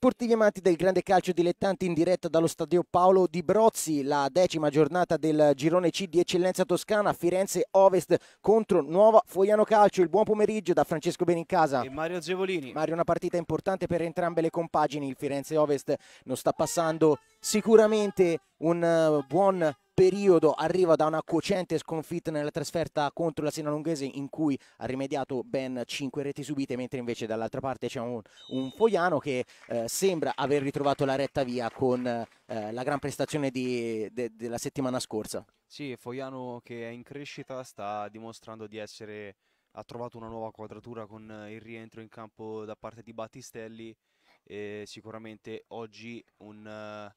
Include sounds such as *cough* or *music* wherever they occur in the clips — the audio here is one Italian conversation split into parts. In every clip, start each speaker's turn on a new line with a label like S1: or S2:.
S1: sportivi amanti del grande calcio dilettanti in diretta dallo stadio Paolo Di Brozzi, la decima giornata del girone C di eccellenza toscana, Firenze Ovest contro Nuova Foiano Calcio. Il buon pomeriggio da Francesco Benincasa e Mario Zevolini. Mario, una partita importante per entrambe le compagini. Il Firenze Ovest non sta passando sicuramente un eh, buon periodo arriva da una cocente sconfitta nella trasferta contro la Sinalunghese in cui ha rimediato ben 5 reti subite mentre invece dall'altra parte c'è un, un Fogliano che eh, sembra aver ritrovato la retta via con eh, la gran prestazione di, de, della settimana scorsa.
S2: Sì, Fogliano che è in crescita sta dimostrando di essere ha trovato una nuova quadratura con il rientro in campo da parte di Battistelli e sicuramente oggi un uh,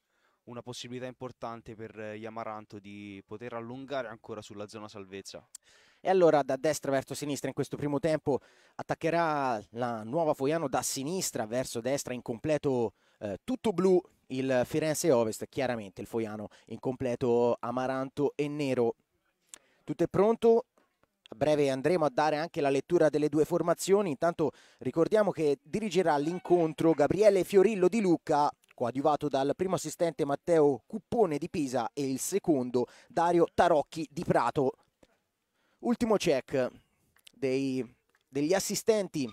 S2: una possibilità importante per Yamaranto di poter allungare ancora sulla zona salvezza.
S1: E allora da destra verso sinistra in questo primo tempo attaccherà la nuova Foiano da sinistra verso destra in completo eh, tutto blu il Firenze Ovest, chiaramente il Foiano in completo amaranto e nero. Tutto è pronto, a breve andremo a dare anche la lettura delle due formazioni. Intanto ricordiamo che dirigerà l'incontro Gabriele Fiorillo di Lucca, coadiuvato dal primo assistente Matteo Cuppone di Pisa e il secondo Dario Tarocchi di Prato. Ultimo check dei, degli assistenti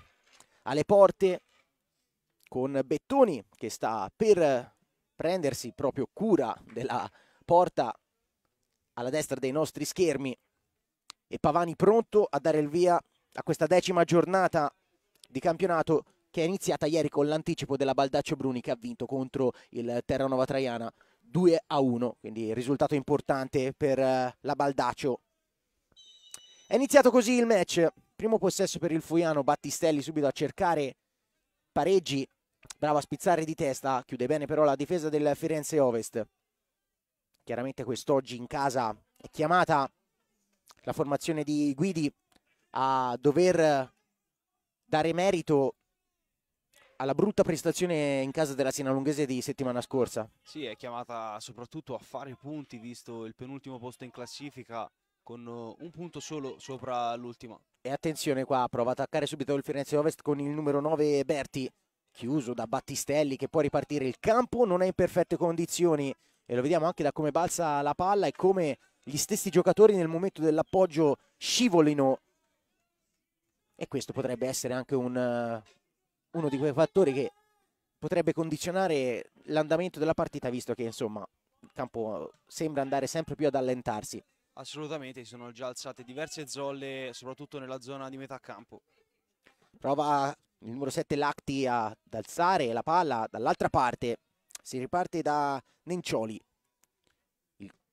S1: alle porte con Bettoni che sta per prendersi proprio cura della porta alla destra dei nostri schermi e Pavani pronto a dare il via a questa decima giornata di campionato che è iniziata ieri con l'anticipo della Baldaccio Bruni che ha vinto contro il Terranova Traiana 2 a 1, quindi risultato importante per eh, la Baldaccio. È iniziato così il match, primo possesso per il Fuiano, Battistelli subito a cercare pareggi, bravo a spizzare di testa, chiude bene però la difesa del Firenze Ovest. Chiaramente quest'oggi in casa è chiamata la formazione di Guidi a dover dare merito alla brutta prestazione in casa della Sinalunghese di settimana scorsa.
S2: Sì, è chiamata soprattutto a fare punti, visto il penultimo posto in classifica, con eh, un punto solo sopra l'ultima.
S1: E attenzione qua, prova a attaccare subito il Firenze Ovest con il numero 9 Berti, chiuso da Battistelli che può ripartire il campo, non è in perfette condizioni e lo vediamo anche da come balza la palla e come gli stessi giocatori nel momento dell'appoggio scivolino e questo potrebbe essere anche un eh, uno di quei fattori che potrebbe condizionare l'andamento della partita, visto che insomma il campo sembra andare sempre più ad allentarsi.
S2: Assolutamente, si sono già alzate diverse zolle, soprattutto nella zona di metà campo.
S1: Prova il numero 7 Lacti ad alzare la palla dall'altra parte. Si riparte da Nencioli.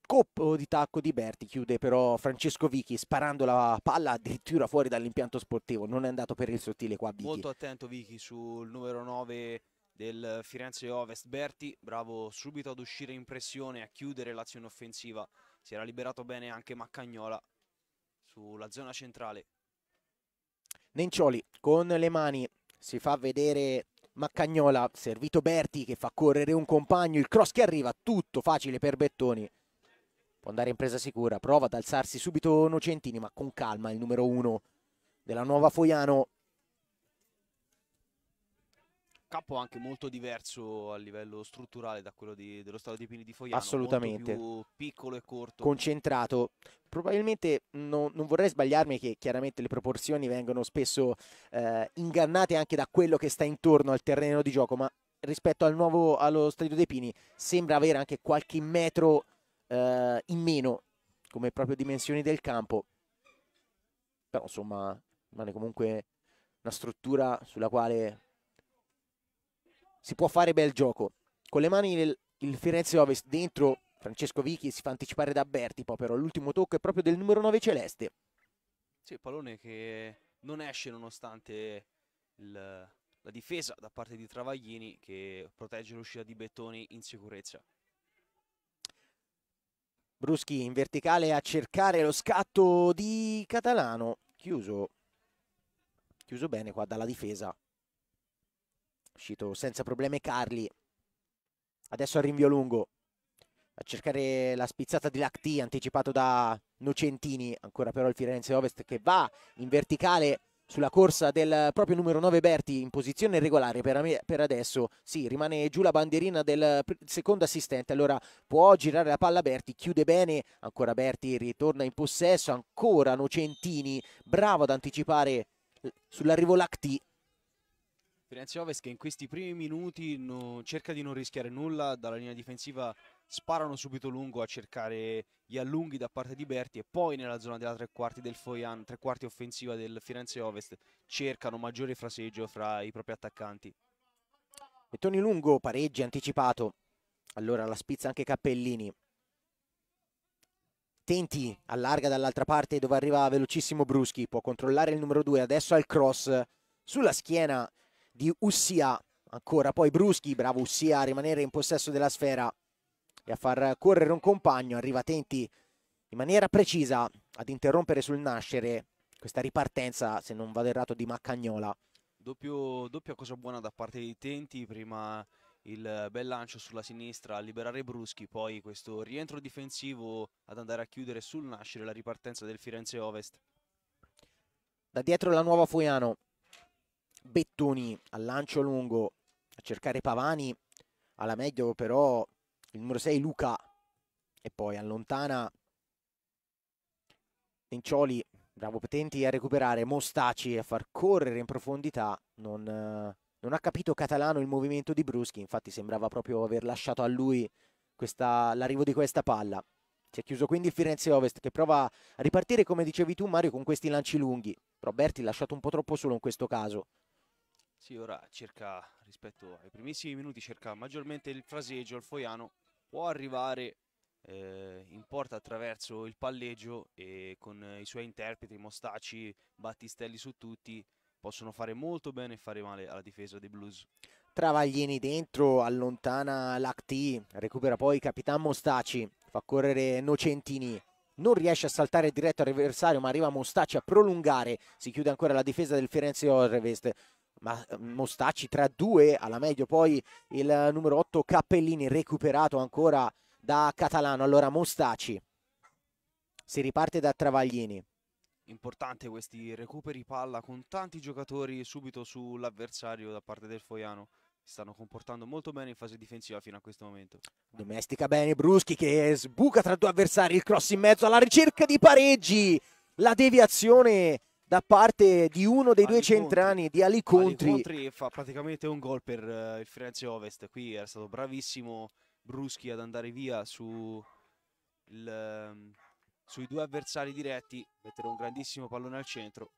S1: Coppo di tacco di Berti chiude però Francesco Vichi sparando la palla addirittura fuori dall'impianto sportivo, non è andato per il sottile qua Vichi. Molto
S2: attento Vichi sul numero 9 del Firenze Ovest, Berti bravo subito ad uscire in pressione, a chiudere l'azione offensiva, si era liberato bene anche Maccagnola sulla zona centrale.
S1: Nencioli con le mani si fa vedere Maccagnola, servito Berti che fa correre un compagno, il cross che arriva, tutto facile per Bettoni può andare in presa sicura, prova ad alzarsi subito Nocentini, ma con calma il numero uno della nuova Foiano.
S2: capo anche molto diverso a livello strutturale da quello di, dello stato dei Pini di Foiano. Assolutamente. piccolo e corto.
S1: Concentrato. Probabilmente no, non vorrei sbagliarmi che chiaramente le proporzioni vengono spesso eh, ingannate anche da quello che sta intorno al terreno di gioco, ma rispetto al nuovo, allo stadio dei Pini sembra avere anche qualche metro eh, in meno come proprio dimensioni del campo, però insomma rimane comunque una struttura sulla quale si può fare bel gioco. Con le mani il, il Firenze Ovest dentro Francesco Vichi si fa anticipare da Bertipo, però l'ultimo tocco è proprio del numero 9 Celeste.
S2: Sì, pallone che non esce nonostante il, la difesa da parte di Travaglini che protegge l'uscita di Bettoni in sicurezza.
S1: Bruschi in verticale a cercare lo scatto di Catalano, chiuso, chiuso bene qua dalla difesa, uscito senza problemi Carli, adesso a rinvio lungo, a cercare la spizzata di Lacti anticipato da Nocentini, ancora però il Firenze Ovest che va in verticale sulla corsa del proprio numero 9 Berti in posizione regolare per, per adesso sì, rimane giù la bandierina del secondo assistente allora può girare la palla Berti chiude bene ancora Berti ritorna in possesso ancora Nocentini bravo ad anticipare sull'arrivo Lacti
S2: Firenze Ovest che in questi primi minuti no, cerca di non rischiare nulla dalla linea difensiva sparano subito lungo a cercare gli allunghi da parte di Berti e poi nella zona della tre quarti del Foian, tre quarti offensiva del Firenze Ovest, cercano maggiore fraseggio fra i propri attaccanti.
S1: E Toni Lungo pareggi anticipato, allora la spizza anche Cappellini. Tenti, allarga dall'altra parte dove arriva velocissimo Bruschi, può controllare il numero 2, adesso al cross sulla schiena di Ussia, ancora poi Bruschi, bravo Ussia a rimanere in possesso della sfera, e a far correre un compagno, arriva Tenti in maniera precisa ad interrompere sul nascere questa ripartenza, se non vado errato, di Maccagnola.
S2: Doppio, doppia cosa buona da parte di Tenti, prima il bel lancio sulla sinistra a liberare Bruschi, poi questo rientro difensivo ad andare a chiudere sul nascere la ripartenza del Firenze Ovest.
S1: Da dietro la nuova Fuiano, Bettoni al lancio lungo a cercare Pavani, alla meglio però il numero 6 Luca e poi allontana Nencioli, bravo Petenti a recuperare, Mostaci a far correre in profondità, non, non ha capito Catalano il movimento di Bruschi, infatti sembrava proprio aver lasciato a lui l'arrivo di questa palla. Si è chiuso quindi il Firenze Ovest che prova a ripartire, come dicevi tu Mario, con questi lanci lunghi. Roberti lasciato un po' troppo solo in questo caso.
S2: Sì, ora cerca, rispetto ai primissimi minuti, cerca maggiormente il fraseggio, il foiano, può arrivare eh, in porta attraverso il palleggio e con i suoi interpreti Mostaci, Battistelli su tutti possono fare molto bene e fare male alla difesa dei Blues.
S1: Travaglini dentro, allontana l'Acti, recupera poi Capitan Mostaci, fa correre Nocentini, non riesce a saltare diretto all'avversario ma arriva Mostaci a prolungare si chiude ancora la difesa del Firenze Orrevest ma eh, Mostacci 3-2 alla meglio poi il numero 8 Cappellini recuperato ancora da Catalano allora Mostaci si riparte da Travaglini
S2: importante questi recuperi palla con tanti giocatori subito sull'avversario da parte del Foiano stanno comportando molto bene in fase difensiva fino a questo momento.
S1: Domestica bene Bruschi che sbuca tra due avversari, il cross in mezzo alla ricerca di pareggi, la deviazione da parte di uno dei Ali due centrani di Ali Contri. Ali
S2: Contri fa praticamente un gol per uh, il Firenze Ovest. Qui era stato bravissimo Bruschi ad andare via su il, um, sui due avversari diretti, mettere un grandissimo pallone al centro.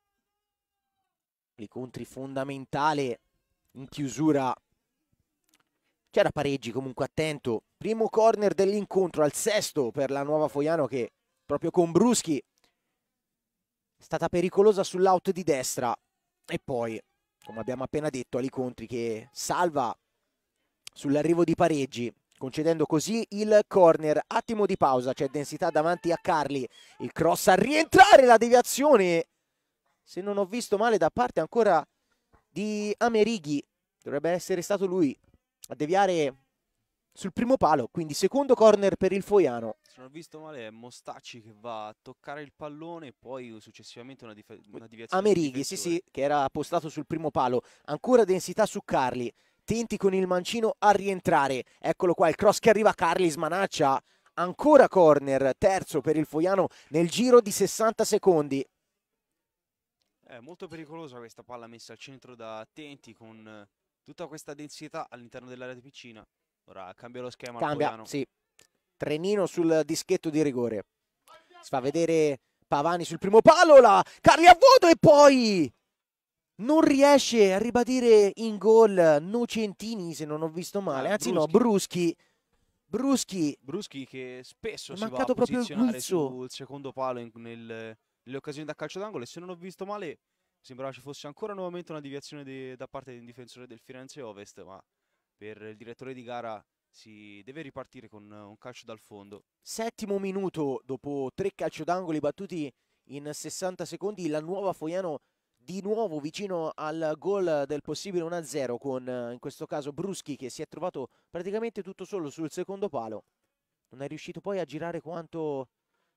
S1: Ali Contri fondamentale in chiusura. C'era pareggi comunque attento. Primo corner dell'incontro al sesto per la nuova Foiano che proprio con Bruschi è stata pericolosa sull'out di destra e poi, come abbiamo appena detto, Ali Contri che salva sull'arrivo di pareggi concedendo così il corner. Attimo di pausa, c'è densità davanti a Carli. Il cross a rientrare, la deviazione. Se non ho visto male da parte ancora di Amerighi, dovrebbe essere stato lui a deviare sul primo palo, quindi secondo corner per il Foiano.
S2: Se non ho visto male è Mostacci che va a toccare il pallone e poi successivamente una, una deviazione. Amerighi,
S1: sì sì, che era postato sul primo palo, ancora densità su Carli, tenti con il mancino a rientrare, eccolo qua il cross che arriva, a Carli smanaccia, ancora corner, terzo per il Foiano nel giro di 60 secondi.
S2: È molto pericolosa questa palla messa al centro da Tenti con tutta questa densità all'interno dell'area di piscina. Ora cambia lo schema. Cambia, sì.
S1: Trenino sul dischetto di rigore. Si fa vedere Pavani sul primo palo, la carri a vuoto e poi non riesce a ribadire in gol Nocentini se non ho visto male, ah, anzi Bruschi. no, Bruschi. Bruschi.
S2: Bruschi che spesso è mancato proprio il sul secondo palo in, nel, nelle occasioni da calcio d'angolo e se non ho visto male sembrava ci fosse ancora nuovamente una deviazione de, da parte del difensore del Firenze Ovest, ma per il direttore di gara si deve ripartire con un calcio dal fondo.
S1: Settimo minuto dopo tre calcio d'angoli battuti in 60 secondi, la nuova Foiano di nuovo vicino al gol del possibile 1-0 con eh, in questo caso Bruschi che si è trovato praticamente tutto solo sul secondo palo. Non è riuscito poi a girare quanto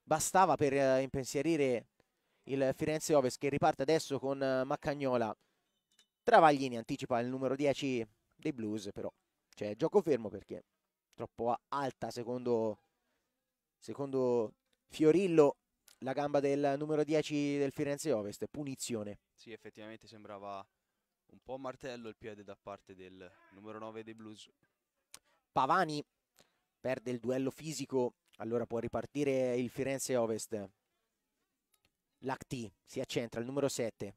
S1: bastava per eh, impensierire il Firenze Ovest che riparte adesso con eh, Maccagnola. Travaglini anticipa il numero 10 dei Blues, però. Cioè, gioco fermo perché troppo alta, secondo, secondo Fiorillo, la gamba del numero 10 del Firenze Ovest. Punizione.
S2: Sì, effettivamente sembrava un po' martello il piede da parte del numero 9 dei Blues.
S1: Pavani perde il duello fisico, allora può ripartire il Firenze Ovest. Lacti si accentra, il numero 7.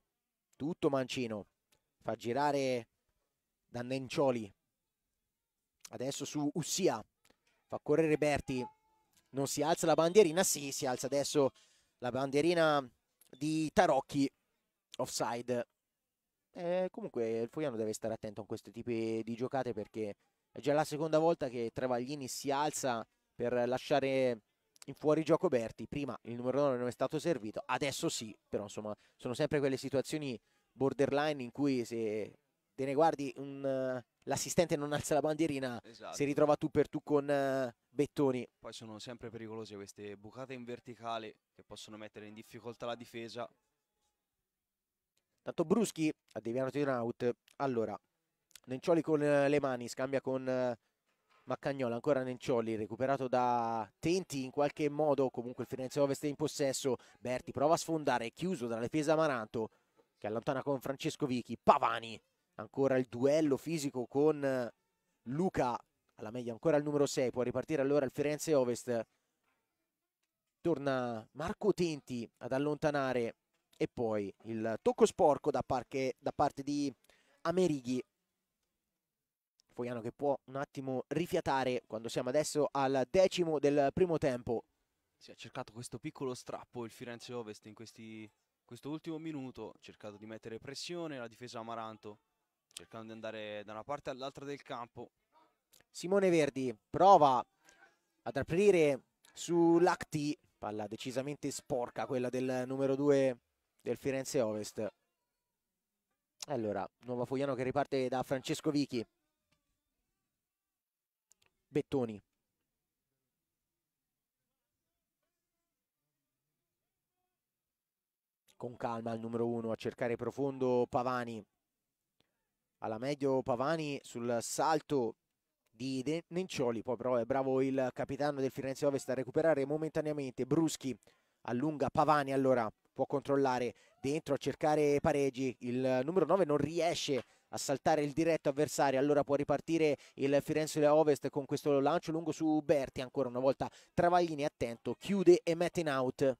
S1: Tutto Mancino. Fa girare da Nencioli. Adesso su Ussia, fa correre Berti, non si alza la bandierina, sì, si alza adesso la bandierina di Tarocchi, offside. Eh, comunque il Fogliano deve stare attento a questi tipi di giocate perché è già la seconda volta che Travaglini si alza per lasciare in fuori gioco Berti. Prima il numero 9 non è stato servito, adesso sì, però insomma sono sempre quelle situazioni borderline in cui se te ne guardi un, uh, l'assistente non alza la bandierina, esatto. si ritrova
S2: tu per tu con uh, Bettoni. Poi sono sempre pericolose queste bucate in verticale che possono mettere in difficoltà la difesa. Tanto
S1: Bruschi ha deviato in out. Allora, Nencioli con uh, le mani, scambia con Maccagnola, ancora Nencioli, recuperato da Tenti in qualche modo, comunque il Firenze Ovest è in possesso, Berti prova a sfondare, chiuso dalla difesa Maranto che allontana con Francesco Vichi, Pavani ancora il duello fisico con eh, Luca alla meglio ancora il numero 6 può ripartire allora il Firenze Ovest torna Marco Tenti ad allontanare e poi il tocco sporco da, parche, da parte di Amerighi Foiano che può un attimo rifiatare quando siamo adesso al decimo del primo tempo
S2: si è cercato questo piccolo strappo il Firenze Ovest in questi, questo ultimo minuto ha cercato di mettere pressione la difesa Amaranto cercando di andare da una parte all'altra del campo.
S1: Simone Verdi prova ad aprire su Lacti, palla decisamente sporca quella del numero 2 del Firenze Ovest. Allora, Nuova Fogliano che riparte da Francesco Vichi. Bettoni. Con calma il numero 1 a cercare profondo Pavani alla meglio Pavani sul salto di Nencioli, poi però è bravo il capitano del Firenze Ovest a recuperare momentaneamente Bruschi, allunga Pavani allora può controllare dentro a cercare pareggi, il numero 9 non riesce a saltare il diretto avversario. Allora può ripartire il Firenze Ovest con questo lancio lungo su Berti. Ancora una volta Travaglini attento, chiude e mette in out.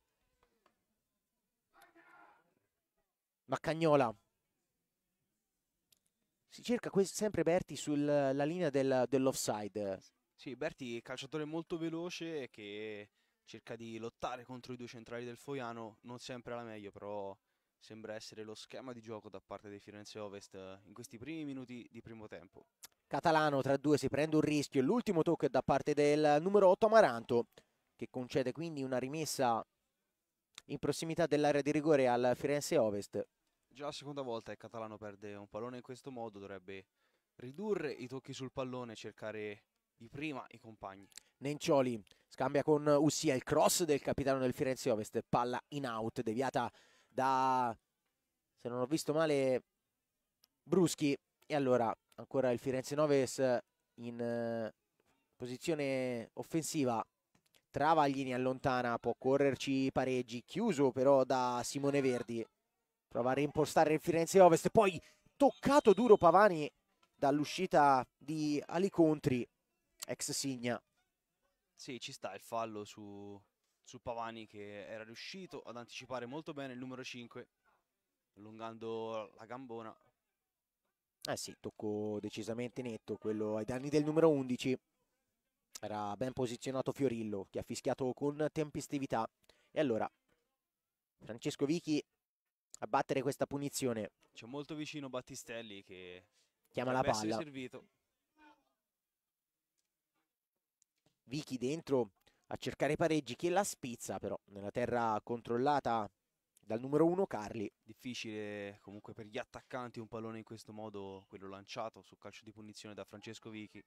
S1: Maccagnola si cerca sempre Berti sulla linea del, dell'offside.
S2: Sì, Berti è calciatore molto veloce che cerca di lottare contro i due centrali del Foiano, non sempre alla meglio, però sembra essere lo schema di gioco da parte dei Firenze Ovest in questi primi minuti di primo tempo.
S1: Catalano tra due si prende un rischio, l'ultimo tocco è da parte del numero 8 Amaranto che concede quindi una rimessa in prossimità dell'area di rigore al Firenze Ovest.
S2: Già la seconda volta il catalano perde un pallone in questo modo, dovrebbe ridurre i tocchi sul pallone e cercare di prima i compagni.
S1: Nencioli scambia con Ussia il cross del capitano del Firenze Ovest, palla in out, deviata da, se non ho visto male, Bruschi. E allora ancora il Firenze Ovest in eh, posizione offensiva. Travaglini allontana, può correrci pareggi, chiuso però da Simone Verdi prova a rimpostare il Firenze Ovest, poi toccato duro Pavani dall'uscita di Alicontri, ex Signa.
S2: Sì, ci sta il fallo su, su Pavani che era riuscito ad anticipare molto bene il numero 5, allungando la gambona.
S1: Eh sì, tocco decisamente netto quello ai danni del numero 11. Era ben posizionato Fiorillo che ha fischiato con tempestività. E allora Francesco Vichi a battere questa punizione.
S2: C'è molto vicino Battistelli che chiama la palla. Servito.
S1: Vicky dentro a cercare pareggi che la spizza però nella terra controllata dal numero 1 Carli.
S2: Difficile comunque per gli attaccanti un pallone in questo modo, quello lanciato sul calcio di punizione da Francesco Vichi.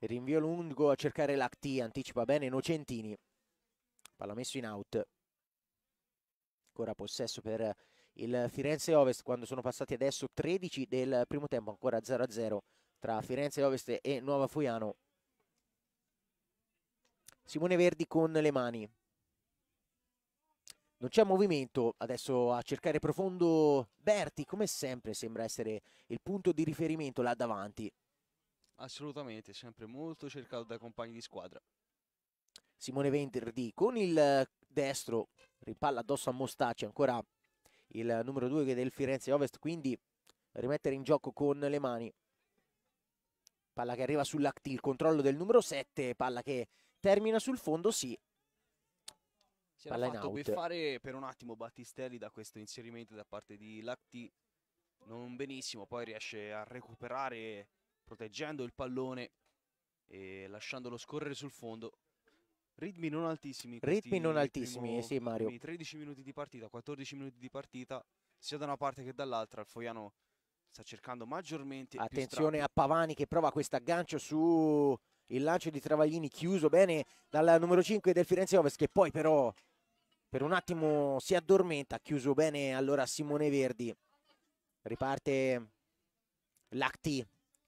S1: Rinvio lungo a cercare l'Acti, anticipa bene Nocentini. Palla messo in out. Ancora possesso per il Firenze Ovest quando sono passati adesso 13 del primo tempo ancora 0-0 tra Firenze Ovest e Nuova Foiano Simone Verdi con le mani non c'è movimento, adesso a cercare profondo Berti, come sempre sembra essere il punto di riferimento là davanti.
S2: Assolutamente, sempre molto cercato dai compagni di squadra.
S1: Simone Verdi con il destro, ripalla addosso a Mostacci, ancora il numero 2 del Firenze Ovest, quindi rimettere in gioco con le mani. Palla che arriva sull'Acti, il controllo del numero 7, palla che termina sul fondo, sì. Si era palla fatto beffare
S2: per un attimo Battistelli da questo inserimento da parte di Lacti, non benissimo, poi riesce a recuperare proteggendo il pallone e lasciandolo scorrere sul fondo Ritmi non altissimi. Ritmi non altissimi, primo, eh, sì Mario. 13 minuti di partita, 14 minuti di partita, sia da una parte che dall'altra il Foiano sta cercando maggiormente... Attenzione a
S1: Pavani che prova questo aggancio su il lancio di Travaglini chiuso bene dal numero 5 del Firenze Ovest che poi però per un attimo si addormenta, chiuso bene allora Simone Verdi. Riparte Lacti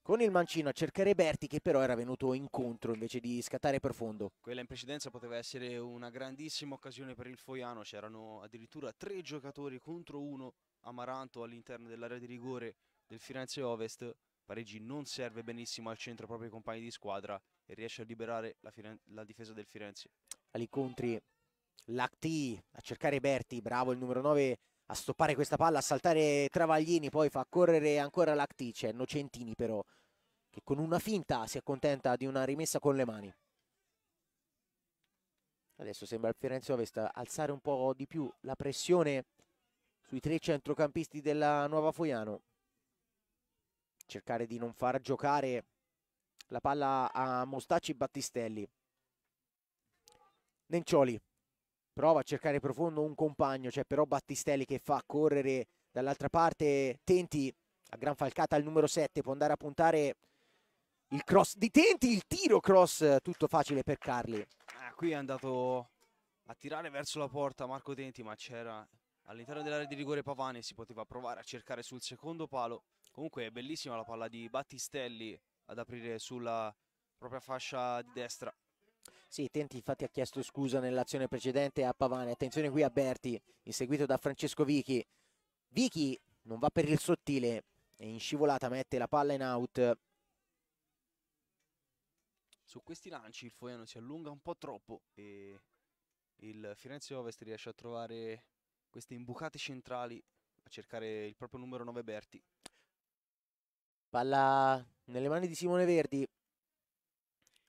S1: con il mancino a cercare Berti che però era venuto incontro invece di scattare profondo.
S2: Quella in precedenza poteva essere una grandissima occasione per il Foiano, c'erano addirittura tre giocatori contro uno Amaranto all'interno dell'area di rigore del Firenze Ovest. Parigi non serve benissimo al centro proprio ai compagni di squadra e riesce a liberare la, la difesa del Firenze.
S1: Agli Lacti a cercare Berti, bravo il numero 9 a stoppare questa palla, a saltare Travaglini, poi fa correre ancora Lactice, Nocentini però, che con una finta si accontenta di una rimessa con le mani. Adesso sembra il Firenze Ovest alzare un po' di più la pressione sui tre centrocampisti della Nuova Foiano. Cercare di non far giocare la palla a Mostacci Battistelli. Nencioli prova a cercare profondo un compagno, c'è cioè, però Battistelli che fa correre dall'altra parte Tenti a gran falcata al numero 7, può andare a puntare il cross di Tenti, il tiro cross, tutto facile per Carli.
S2: Ah, qui è andato a tirare verso la porta Marco Tenti, ma c'era all'interno dell'area di rigore Pavani si poteva provare a cercare sul secondo palo. Comunque è bellissima la palla di Battistelli ad aprire sulla propria fascia di destra.
S1: Sì, Tenti infatti ha chiesto scusa nell'azione precedente a Pavane. Attenzione qui a Berti, inseguito da Francesco Vichi. Vichi non va per il sottile e in scivolata mette la palla in out.
S2: Su questi lanci il Foiano si allunga un po' troppo e il Firenze Ovest riesce a trovare queste imbucate centrali a cercare il proprio numero 9 Berti.
S1: Palla nelle mani di Simone Verdi,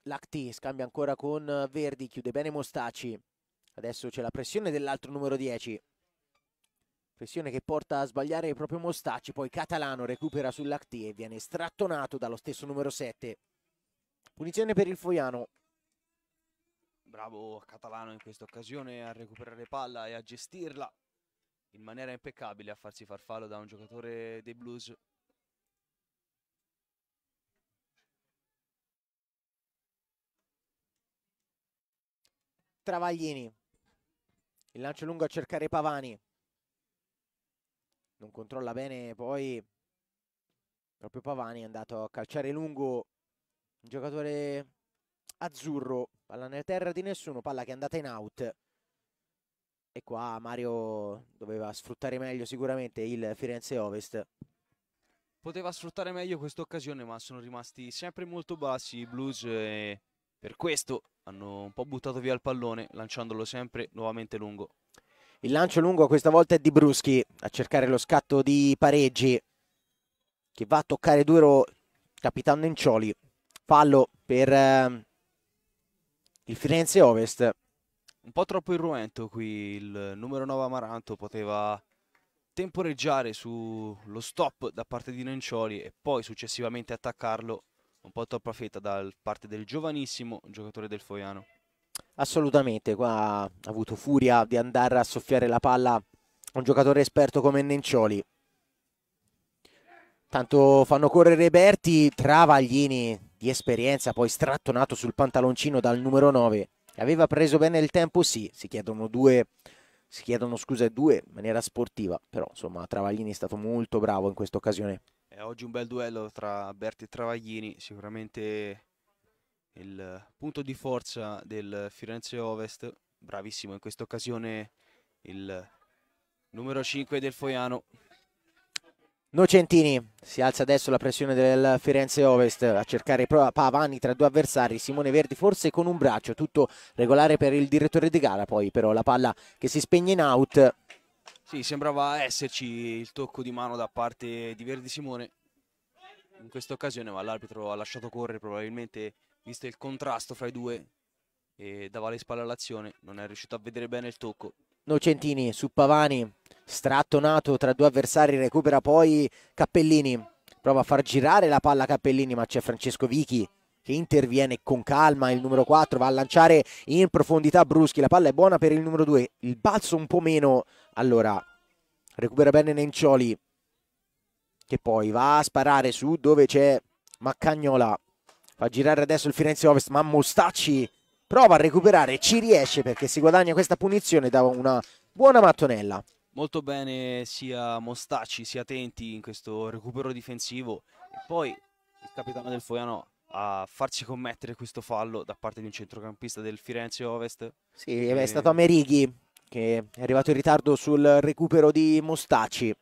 S1: Lacti scambia ancora con eh, Verdi, chiude bene Mostaci. Adesso c'è la pressione dell'altro numero 10. Pressione che porta a sbagliare proprio Mostacci, poi Catalano recupera su e viene strattonato dallo stesso numero 7. Punizione per il Foiano.
S2: Bravo Catalano in questa occasione a recuperare palla e a gestirla in maniera impeccabile, a farsi far fallo da un giocatore dei Blues
S1: Travaglini. Il lancio lungo a cercare Pavani. Non controlla bene poi. Proprio Pavani è andato a calciare lungo. Un giocatore azzurro. Palla nella terra di nessuno. Palla che è andata in out. E qua Mario doveva sfruttare meglio sicuramente il Firenze Ovest.
S2: Poteva sfruttare meglio questa occasione, ma sono rimasti sempre molto bassi i Blues. E eh, per questo hanno un po' buttato via il pallone lanciandolo sempre nuovamente lungo.
S1: Il lancio lungo questa volta è di Bruschi a cercare lo scatto di pareggi che va a toccare duro capitano Nencioli. Fallo per eh, il Firenze Ovest.
S2: Un po' troppo irruento qui il numero 9 Amaranto poteva temporeggiare sullo stop da parte di Nencioli e poi successivamente attaccarlo un po' troppa fetta da parte del giovanissimo giocatore del Foiano.
S1: Assolutamente, qua ha avuto furia di andare a soffiare la palla a un giocatore esperto come Nencioli. Tanto fanno correre Berti, Travaglini di esperienza, poi strattonato sul pantaloncino dal numero 9. Aveva preso bene il tempo, sì, si chiedono due, si chiedono scusa due in maniera sportiva, però insomma Travaglini è stato molto bravo in questa occasione
S2: oggi un bel duello tra Berti e Travaglini, sicuramente il punto di forza del Firenze Ovest, bravissimo in questa occasione il numero 5 del Foiano.
S1: Nocentini si alza adesso la pressione del Firenze Ovest a cercare Pavani tra due avversari, Simone Verdi forse con un braccio, tutto regolare per il direttore di gara, poi però la palla che si spegne in out
S2: sì, sembrava esserci il tocco di mano da parte di Verdi Simone in questa occasione, ma l'arbitro ha lasciato correre probabilmente visto il contrasto fra i due e dava le spalle all'azione, non è riuscito a vedere bene il tocco.
S1: Nocentini su Pavani, strattonato tra due avversari, recupera poi Cappellini, prova a far girare la palla a Cappellini, ma c'è Francesco Vichi che interviene con calma, il numero 4 va a lanciare in profondità Bruschi, la palla è buona per il numero 2, il balzo un po' meno, allora recupera bene Nencioli che poi va a sparare su dove c'è Maccagnola, fa girare adesso il Firenze Ovest, ma Mostacci prova a recuperare, ci riesce perché si guadagna questa punizione da una buona mattonella.
S2: Molto bene sia Mostacci sia Tenti in questo recupero difensivo. E poi il capitano del Foiano a farci commettere questo fallo da parte di un centrocampista del Firenze Ovest. Sì, e... Eh, è stato ehm,
S1: Amerighi che è arrivato in ritardo sul recupero di Mostaci.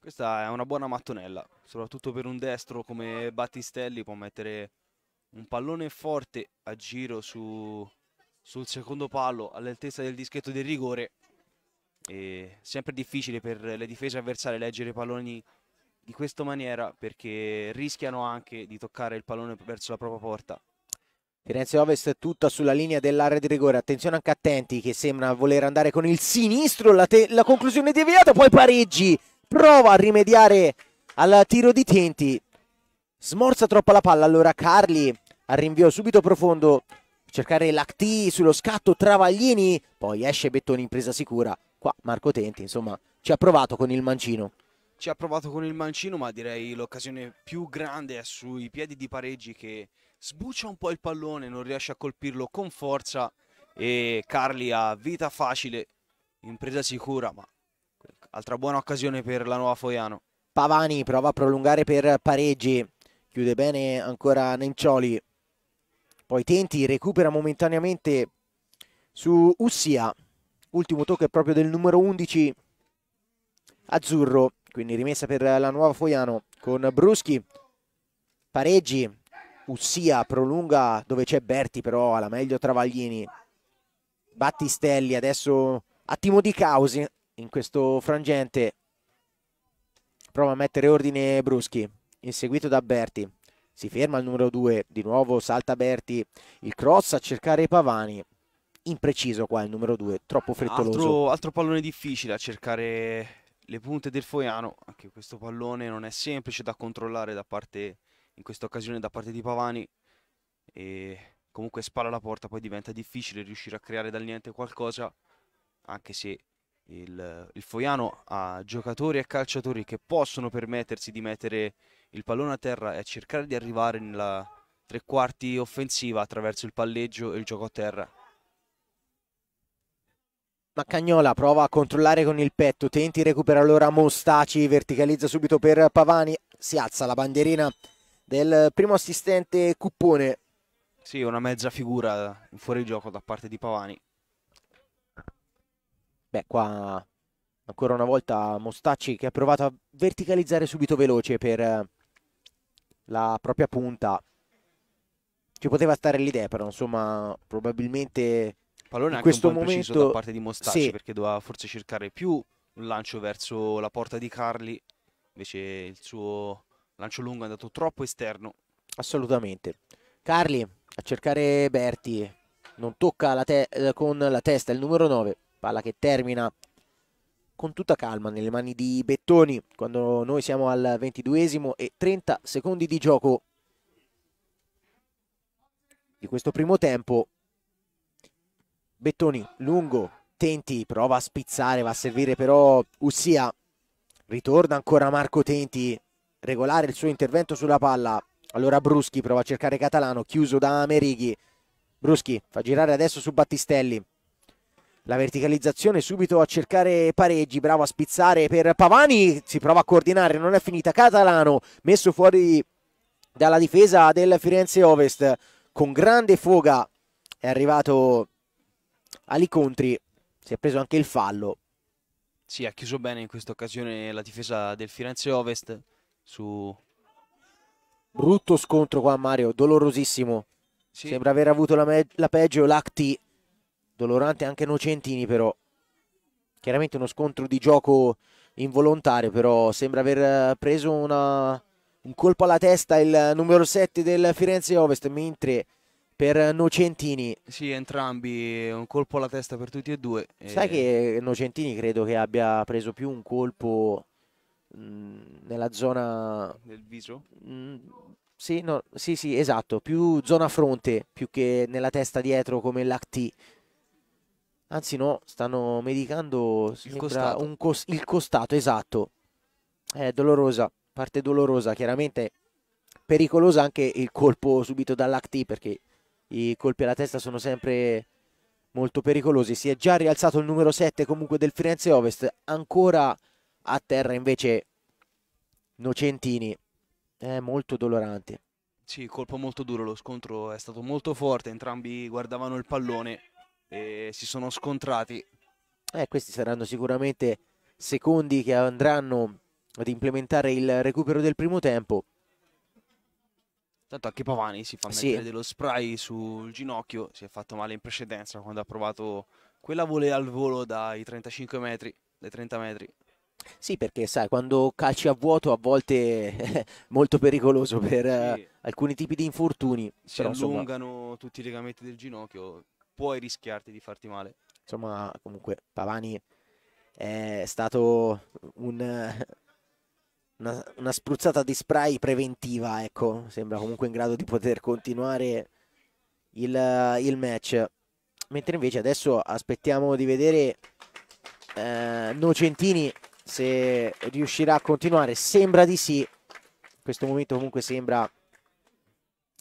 S2: Questa è una buona mattonella, soprattutto per un destro come Battistelli può mettere un pallone forte a giro su, sul secondo palo all'altezza del dischetto del rigore. E sempre difficile per le difese avversarie leggere palloni di questa maniera perché rischiano anche di toccare il pallone verso la propria porta.
S1: Firenze Ovest tutta sulla linea dell'area di rigore, attenzione anche attenti che sembra voler andare con il sinistro, la, la conclusione deviata, poi pareggi, prova a rimediare al tiro di Tenti, smorza troppo la palla, allora Carli al rinvio subito profondo, cercare l'Acti sullo scatto, Travaglini, poi esce Bettoni in presa sicura, qua Marco Tenti insomma ci ha provato con il mancino.
S2: Ci ha provato con il mancino, ma direi l'occasione più grande è sui piedi di Pareggi che sbuccia un po' il pallone, non riesce a colpirlo con forza e Carli ha vita facile, impresa sicura, ma altra buona occasione per la nuova Foiano.
S1: Pavani prova a prolungare per Pareggi, chiude bene ancora Nencioli, poi Tenti recupera momentaneamente su Ussia, ultimo tocco è proprio del numero 11 azzurro quindi rimessa per la nuova Foiano con Bruschi, pareggi, Ussia prolunga dove c'è Berti però alla meglio Travaglini, Battistelli adesso attimo di causi in questo frangente, prova a mettere ordine Bruschi, inseguito da Berti, si ferma il numero 2, di nuovo salta Berti, il cross a cercare Pavani, impreciso qua il numero 2, troppo frettoloso. Altro,
S2: altro pallone difficile a cercare le punte del Foiano, anche questo pallone non è semplice da controllare da parte, in questa occasione da parte di Pavani e comunque spara la porta, poi diventa difficile riuscire a creare dal niente qualcosa, anche se il, il Foiano ha giocatori e calciatori che possono permettersi di mettere il pallone a terra e cercare di arrivare nella tre quarti offensiva attraverso il palleggio e il gioco a terra
S1: Maccagnola prova a controllare con il petto, tenti recupera allora Mostaci, verticalizza subito per Pavani, si alza la bandierina del primo assistente Cuppone.
S2: Sì, una mezza figura fuori gioco da parte di Pavani.
S1: Beh, qua ancora una volta Mostacci che ha provato a verticalizzare subito veloce per la propria punta. Ci poteva stare l'idea, però insomma, probabilmente
S2: Pallone in questo momento da parte di Mostacci sì. perché doveva forse cercare più un lancio verso la porta di Carli, invece il suo lancio lungo è andato troppo esterno.
S1: Assolutamente. Carli a cercare Berti, non tocca la eh, con la testa il numero 9, palla che termina con tutta calma nelle mani di Bettoni quando noi siamo al 22 e 30 secondi di gioco di questo primo tempo Bettoni lungo, Tenti prova a spizzare, va a servire però Ussia, ritorna ancora Marco Tenti, regolare il suo intervento sulla palla, allora Bruschi prova a cercare Catalano, chiuso da Amerighi, Bruschi fa girare adesso su Battistelli, la verticalizzazione subito a cercare pareggi, bravo a spizzare per Pavani, si prova a coordinare, non è finita, Catalano messo fuori dalla difesa del Firenze Ovest, con grande foga è arrivato Ali Contri si è preso anche il fallo.
S2: Sì, ha chiuso bene in questa occasione la difesa del Firenze Ovest su...
S1: Brutto scontro qua Mario, dolorosissimo. Sì. Sembra aver avuto la, la peggio Lacti, dolorante anche Nocentini però. Chiaramente uno scontro di gioco involontario però sembra aver eh, preso una... un colpo alla testa il eh, numero 7 del Firenze Ovest mentre per Nocentini.
S2: Sì, entrambi, un colpo alla testa per tutti e due. Sai che
S1: Nocentini credo che abbia preso più un colpo
S2: mh,
S1: nella zona...
S2: Nel viso? Mh,
S1: sì, no, sì, sì, esatto, più zona fronte, più che nella testa dietro come l'ACT. Anzi no, stanno medicando il costato. Cos il costato, esatto. È dolorosa, parte dolorosa, chiaramente pericolosa anche il colpo subito dall'ACT perché i colpi alla testa sono sempre molto pericolosi. Si è già rialzato il numero 7 comunque del Firenze Ovest, ancora a terra invece Nocentini, è molto dolorante.
S2: Sì, colpo molto duro, lo scontro è stato molto forte, entrambi guardavano il pallone e si sono scontrati.
S1: Eh, questi saranno sicuramente secondi che andranno ad implementare il recupero del primo tempo.
S2: Tanto anche Pavani si fa eh, mettere sì. dello spray sul ginocchio, si è fatto male in precedenza quando ha provato quella volea al volo dai 35 metri, dai 30 metri.
S1: Sì, perché sai, quando calci a vuoto a volte è *laughs* molto pericoloso per sì. Eh, alcuni tipi di infortuni. Si però, allungano
S2: insomma... tutti i legamenti del ginocchio, puoi rischiarti di farti male.
S1: Insomma, comunque Pavani è stato un, una, una, spruzzata di spray preventiva, ecco, sembra comunque in grado di poter continuare il, il match. Mentre invece adesso aspettiamo di vedere eh, Nocentini se riuscirà a continuare. Sembra di sì, in questo momento comunque sembra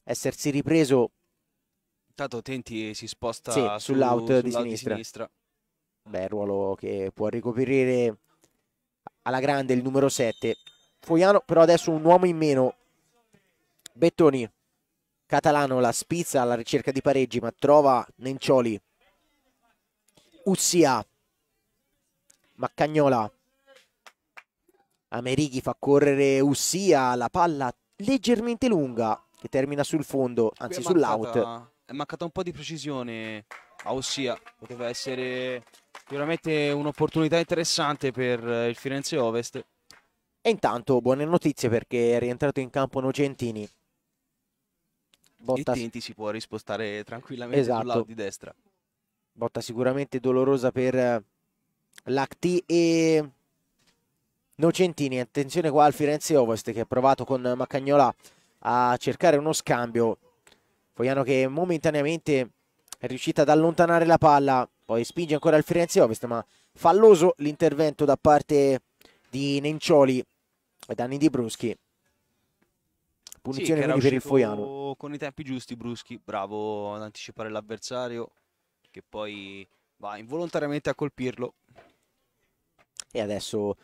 S1: essersi ripreso.
S2: Intanto Tenti si sposta sì, su, sull'out di, di, sinistra.
S1: Beh, ruolo che può ricoprire alla grande il numero 7 Foiano però adesso un uomo in meno. Bettoni, Catalano la spizza alla ricerca di pareggi ma trova Nencioli. Ussia Maccagnola. Amerighi fa correre Ussia, la palla leggermente lunga che termina sul fondo, anzi sull'out.
S2: È mancata un po' di precisione a Ussia, poteva essere sicuramente un'opportunità interessante per eh, il Firenze Ovest. E
S1: intanto buone notizie perché è rientrato in campo Nocentini. Botta... Il
S2: Tinti si può rispostare tranquillamente esatto. sul lato di destra.
S1: Botta sicuramente dolorosa per eh, l'Acti e Nocentini. Attenzione qua al Firenze Ovest che ha provato con Maccagnola a cercare uno scambio. Fogliano che momentaneamente è riuscita ad allontanare la palla, poi spinge ancora il Firenze Ovest, ma falloso l'intervento da parte di Nencioli ai danni di Bruschi. Punizione sì, quindi per il Foiano.
S2: Con i tempi giusti Bruschi, bravo ad anticipare l'avversario che poi va involontariamente a colpirlo.
S1: E adesso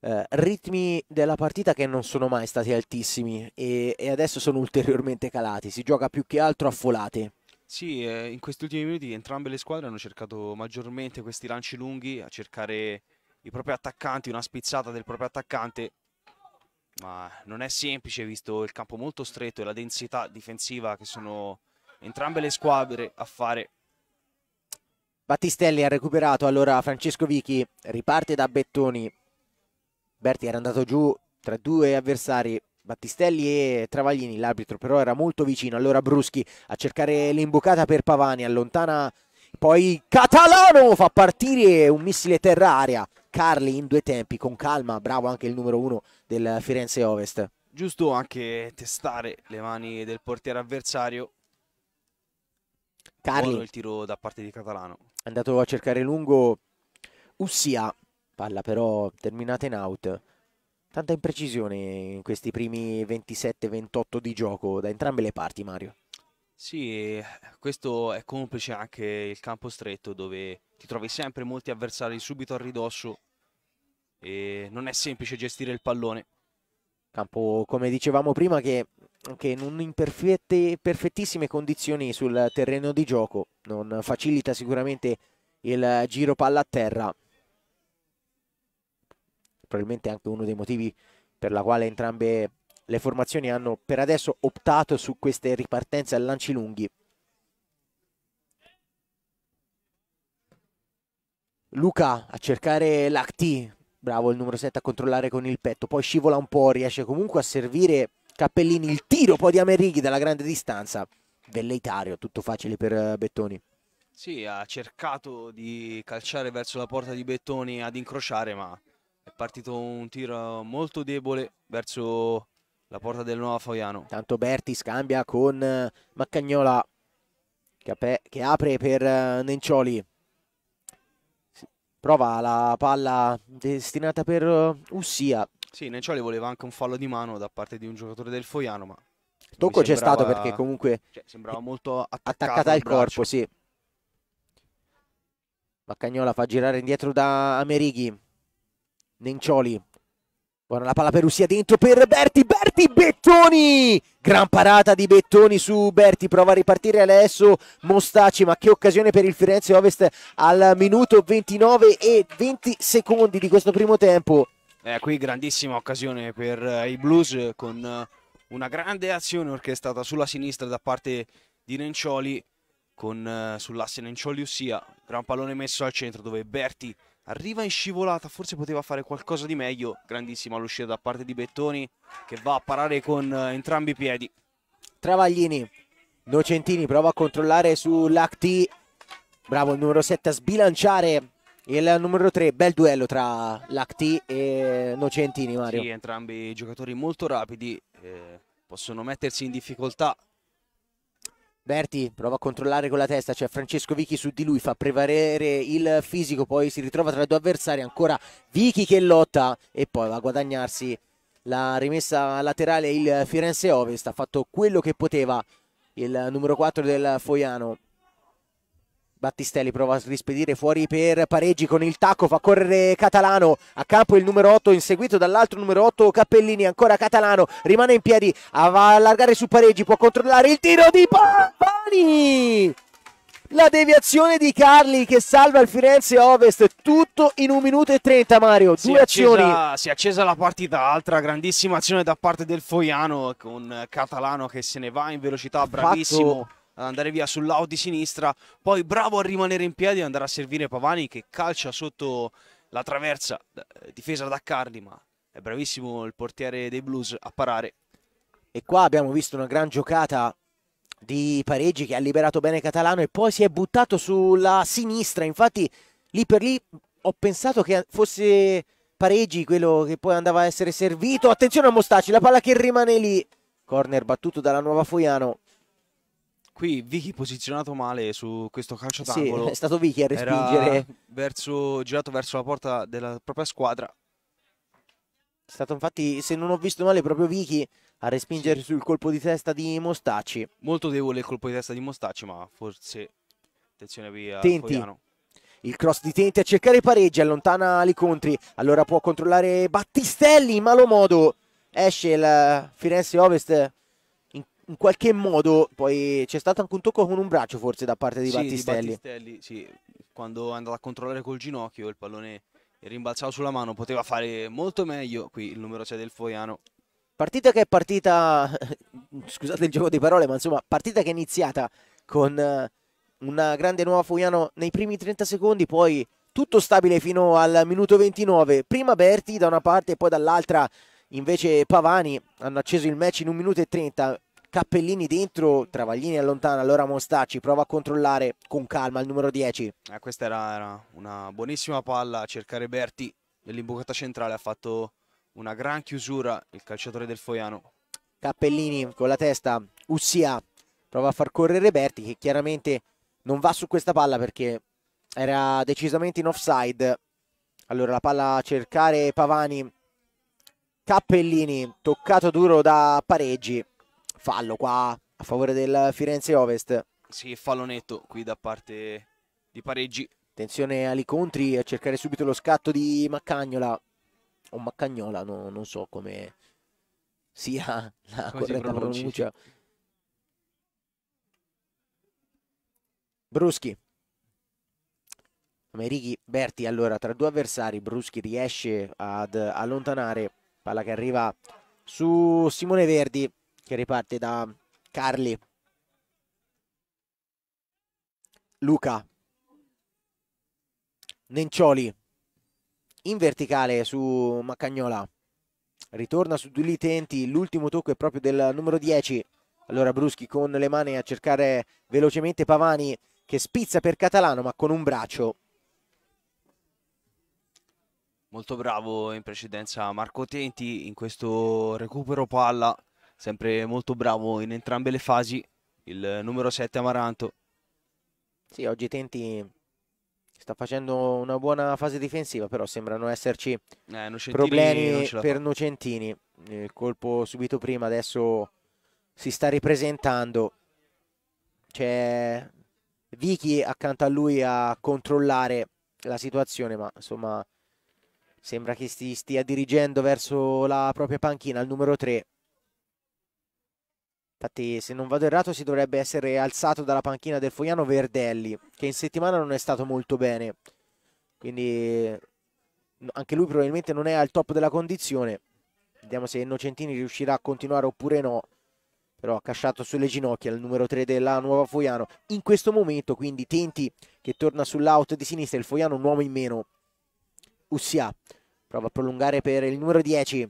S1: eh, ritmi della partita che non sono mai stati altissimi e, e, adesso sono ulteriormente calati, si gioca più che altro a folate.
S2: Sì, eh, in questi ultimi minuti entrambe le squadre hanno cercato maggiormente questi lanci lunghi, a cercare i propri attaccanti, una spizzata del proprio attaccante ma non è semplice visto il campo molto stretto e la densità difensiva che sono entrambe le squadre a fare.
S1: Battistelli ha recuperato allora Francesco Vichi, riparte da Bettoni. Berti era andato giù tra due avversari, Battistelli e Travaglini, l'arbitro però era molto vicino, allora Bruschi a cercare l'imbucata per Pavani, allontana poi Catalano, fa partire un missile terra-aria taccarli in due tempi con calma, bravo anche il numero uno del Firenze Ovest.
S2: Giusto anche testare le mani del portiere avversario. Carli. Buono il tiro da parte di Catalano.
S1: È andato a cercare lungo Ussia, palla però terminata in out. Tanta imprecisione in questi primi 27-28 di gioco da entrambe le parti, Mario.
S2: Sì, questo è complice anche il campo stretto dove ti trovi sempre molti avversari subito a ridosso e non è semplice gestire il pallone.
S1: Campo, come dicevamo prima, che anche in perfette, perfettissime condizioni sul terreno di gioco non facilita sicuramente il giro palla a terra probabilmente anche uno dei motivi per la quale entrambe le formazioni hanno per adesso optato su queste ripartenze a lanci lunghi Luca a cercare l'Acti Bravo il numero 7 a controllare con il petto, poi scivola un po', riesce comunque a servire Cappellini il tiro poi di Amerighi dalla grande distanza. Velleitario, tutto facile per eh, Bettoni.
S2: Sì, ha cercato di calciare verso la porta di Bettoni ad incrociare, ma è partito un tiro molto debole verso la porta del Nuova Foiano.
S1: Tanto Berti scambia con eh, Maccagnola che apre per eh, Nencioli prova la palla destinata per uh, Ussia.
S2: Sì, Neccioli voleva anche un fallo di mano da parte di un giocatore del Foiano, ma... Tocco c'è stato perché
S1: comunque... Cioè,
S2: sembrava molto
S1: attaccata al corpo, sì. Baccagnola fa girare indietro da Amerighi. Nencioli Buona la palla per Russia dentro per Berti, Berti, Bettoni! Gran parata di Bettoni su Berti, prova a ripartire adesso Mostaci, ma che occasione per il Firenze Ovest al minuto 29 e 20 secondi di questo primo tempo.
S2: Eh, qui grandissima occasione per eh, i Blues con eh, una grande azione orchestrata sulla sinistra da parte di Nencioli con, eh, sull'asse Nencioli-Ussia, gran pallone messo al centro dove Berti arriva in scivolata, forse poteva fare qualcosa di meglio, grandissima l'uscita da parte di Bettoni che va a parare con eh, entrambi i piedi. Travaglini,
S1: Nocentini prova a controllare sull'Acti, bravo il numero 7 a sbilanciare il numero 3, bel duello tra Lacti e Nocentini Mario. Sì,
S2: entrambi giocatori molto rapidi, eh, possono mettersi in difficoltà
S1: Berti prova a controllare con la testa, c'è cioè Francesco Vichi su di lui, fa prevalere il fisico, poi si ritrova tra i due avversari, ancora Vichi che lotta e poi va a guadagnarsi la rimessa laterale il Firenze Ovest, ha fatto quello che poteva il numero 4 del Foiano. Battistelli prova a rispedire fuori per pareggi con il tacco, fa correre Catalano a campo il numero 8 inseguito dall'altro numero 8 Cappellini, ancora Catalano, rimane in piedi, va a allargare su pareggi, può controllare il tiro di Pampani! La deviazione di Carli che salva il Firenze Ovest, tutto in un minuto e trenta Mario, si due accesa, azioni.
S2: Si è accesa la partita, altra grandissima azione da parte del Foiano con Catalano che se ne va in velocità, bravissimo. Fatto ad andare via sul di sinistra, poi bravo a rimanere in piedi e andare a servire Pavani che calcia sotto la traversa eh, difesa da Carli, ma è bravissimo il portiere dei Blues a parare.
S1: E qua abbiamo visto una gran giocata di Pareggi che ha liberato bene Catalano e poi si è buttato sulla sinistra, infatti lì per lì ho pensato che fosse Pareggi quello che poi andava a essere servito, attenzione a Mostaci, la palla che rimane lì, corner battuto dalla nuova Foiano
S2: Qui Vicky posizionato male su questo calcio d'angolo. Sì, è stato Vicky a respingere. Verso, girato verso la porta della propria squadra. È stato infatti,
S1: se non ho visto male, proprio Vicky a respingere sì. sul colpo di testa di Mostacci.
S2: Molto debole il colpo di testa di Mostacci, ma forse... Attenzione via Tenti. Fogliano.
S1: Il cross di Tenti a cercare pareggi, allontana Licontri. Allora può controllare Battistelli in malo modo. Esce il Firenze Ovest in qualche modo poi c'è stato anche un tocco con un braccio forse da parte di sì, Battistelli. Di
S2: Battistelli sì. quando è andato a controllare col ginocchio il pallone rimbalzava sulla mano poteva fare molto meglio, qui il numero 6 del Foiano.
S1: Partita che è partita, *laughs* scusate il gioco di parole, ma insomma partita che è iniziata con eh, una grande nuova Foiano nei primi 30 secondi, poi tutto stabile fino al minuto 29, prima Berti da una parte e poi dall'altra invece Pavani hanno acceso il match in un minuto e 30, Cappellini dentro, Travaglini allontana, allora Mostacci prova a controllare con calma il numero 10.
S2: Eh, questa era, era, una buonissima palla a cercare Berti nell'imbucata centrale, ha fatto una gran chiusura il calciatore del Foiano.
S1: Cappellini con la testa, Ussia prova a far correre Berti che chiaramente non va su questa palla perché era decisamente in offside. Allora la palla a cercare Pavani, Cappellini toccato duro da Pareggi fallo qua a favore del Firenze Ovest.
S2: Sì, fallo netto qui da parte di Pareggi. Attenzione agli
S1: contri, a cercare subito lo scatto di Maccagnola. O Maccagnola, no, non so come sia *laughs* la come corretta pronuncia. Bruschi. Merighi, Berti, allora tra due avversari Bruschi riesce ad allontanare, palla che arriva su Simone Verdi, che riparte da Carli. Luca. Nencioli. In verticale su Maccagnola Ritorna su due litenti. L'ultimo tocco è proprio del numero 10. Allora Bruschi con le mani a cercare velocemente Pavani che spizza per Catalano ma con un braccio.
S2: Molto bravo in precedenza Marco Tenti in questo recupero palla sempre molto bravo in entrambe le fasi, il numero 7 Amaranto. Sì, oggi Tenti sta facendo
S1: una buona fase difensiva, però sembrano esserci eh, problemi per
S2: Nocentini.
S1: Il colpo subito prima adesso si sta ripresentando. C'è Vichy accanto a lui a controllare la situazione, ma insomma sembra che si stia dirigendo verso la propria panchina, il numero 3. Infatti, se non vado errato, si dovrebbe essere alzato dalla panchina del Fogliano Verdelli, che in settimana non è stato molto bene. Quindi anche lui probabilmente non è al top della condizione. Vediamo se Innocentini riuscirà a continuare oppure no. Però ha casciato sulle ginocchia il numero 3 della Nuova Foiano. In questo momento, quindi, Tenti che torna sull'out di sinistra, il Foiano un uomo in meno. Ussia prova a prolungare per il numero 10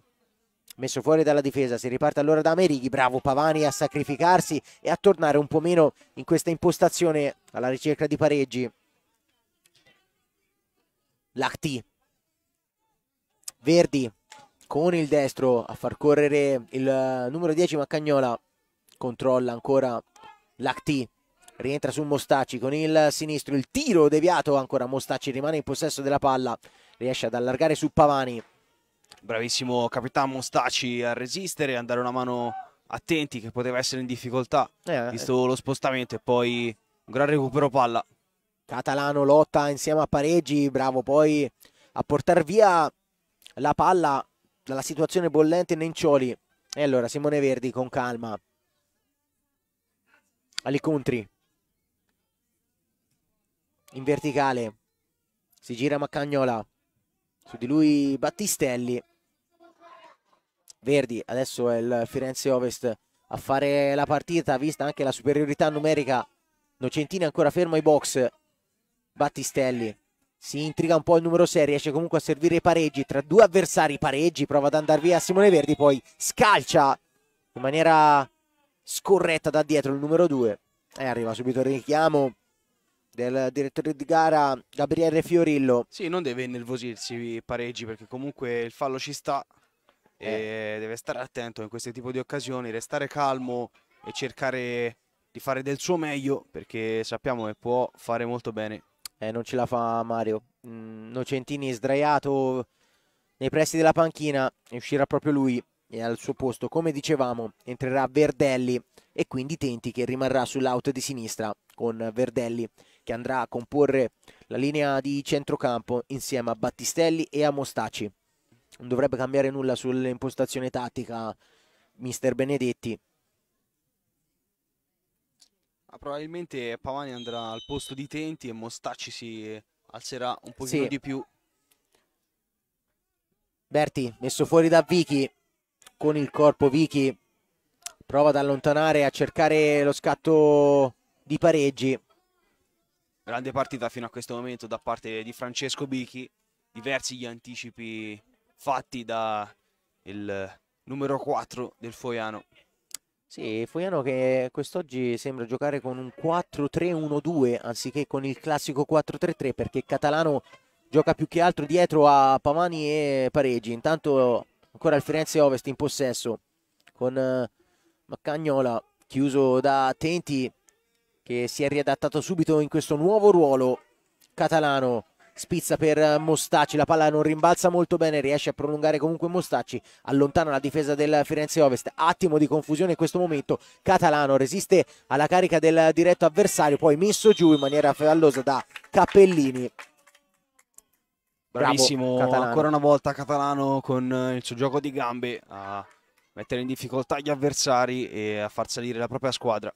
S1: messo fuori dalla difesa, si riparte allora da Merighi, bravo Pavani a sacrificarsi e a tornare un po' meno in questa impostazione alla ricerca di pareggi. Lacti, Verdi con il destro a far correre il numero 10 Maccagnola, controlla ancora Lacti rientra su Mostacci con il sinistro, il tiro deviato ancora Mostacci rimane in possesso della palla, riesce ad allargare su Pavani
S2: Bravissimo capitano Mostaci a resistere, a dare una mano attenti che poteva essere in difficoltà, eh, eh. visto eh. lo spostamento e poi un gran recupero palla.
S1: Catalano lotta insieme a Pareggi, bravo poi a portare via la palla dalla situazione bollente Nencioli. E allora Simone Verdi con calma. All'incontri. In verticale. Si gira Maccagnola su di lui Battistelli Verdi adesso è il Firenze Ovest a fare la partita vista anche la superiorità numerica Nocentini ancora fermo ai box Battistelli si intriga un po' il numero 6 riesce comunque a servire i pareggi tra due avversari pareggi prova ad andare via Simone Verdi poi scalcia in maniera scorretta da dietro il numero 2 e arriva subito il richiamo del direttore di gara Gabriele Fiorillo.
S2: Sì, non deve innervosirsi pareggi perché comunque il fallo ci sta
S1: eh.
S2: deve stare attento in questo tipo di occasioni, restare calmo e cercare di fare del suo meglio perché sappiamo che può fare molto bene.
S1: Eh, non ce la fa Mario. Mm, Nocentini sdraiato nei pressi della panchina e uscirà proprio lui e al suo posto, come dicevamo, entrerà Verdelli e quindi Tenti che rimarrà sull'auto di sinistra con Verdelli che andrà a comporre la linea di centrocampo insieme a Battistelli e a Mostaci. Non dovrebbe cambiare nulla sull'impostazione tattica mister Benedetti.
S2: Ah, probabilmente Pavani andrà al posto di Tenti e Mostaci si alzerà un pochino sì. di più.
S1: Berti messo fuori da Vichi con il corpo Vichi prova ad allontanare a cercare lo scatto di pareggi
S2: Grande partita fino a questo momento da parte di Francesco Bichi, diversi gli anticipi fatti da il
S1: numero 4
S2: del Foiano.
S1: Sì, Foiano che quest'oggi sembra giocare con un 4-3-1-2 anziché con il classico 4-3-3 perché Catalano gioca più che altro dietro a Pavani e Pareggi. Intanto ancora il Firenze Ovest in possesso con eh, Maccagnola chiuso da Tenti che si è riadattato subito in questo nuovo ruolo catalano spizza per Mostacci, la palla non rimbalza molto bene, riesce a prolungare comunque Mostacci, allontana la difesa del Firenze Ovest, attimo di confusione in questo momento, Catalano resiste alla carica del diretto avversario, poi messo giù in maniera fallosa da Cappellini. Bravissimo, Catalano. ancora una
S2: volta Catalano con eh, il suo gioco di gambe a mettere in difficoltà gli avversari e a far salire la propria squadra.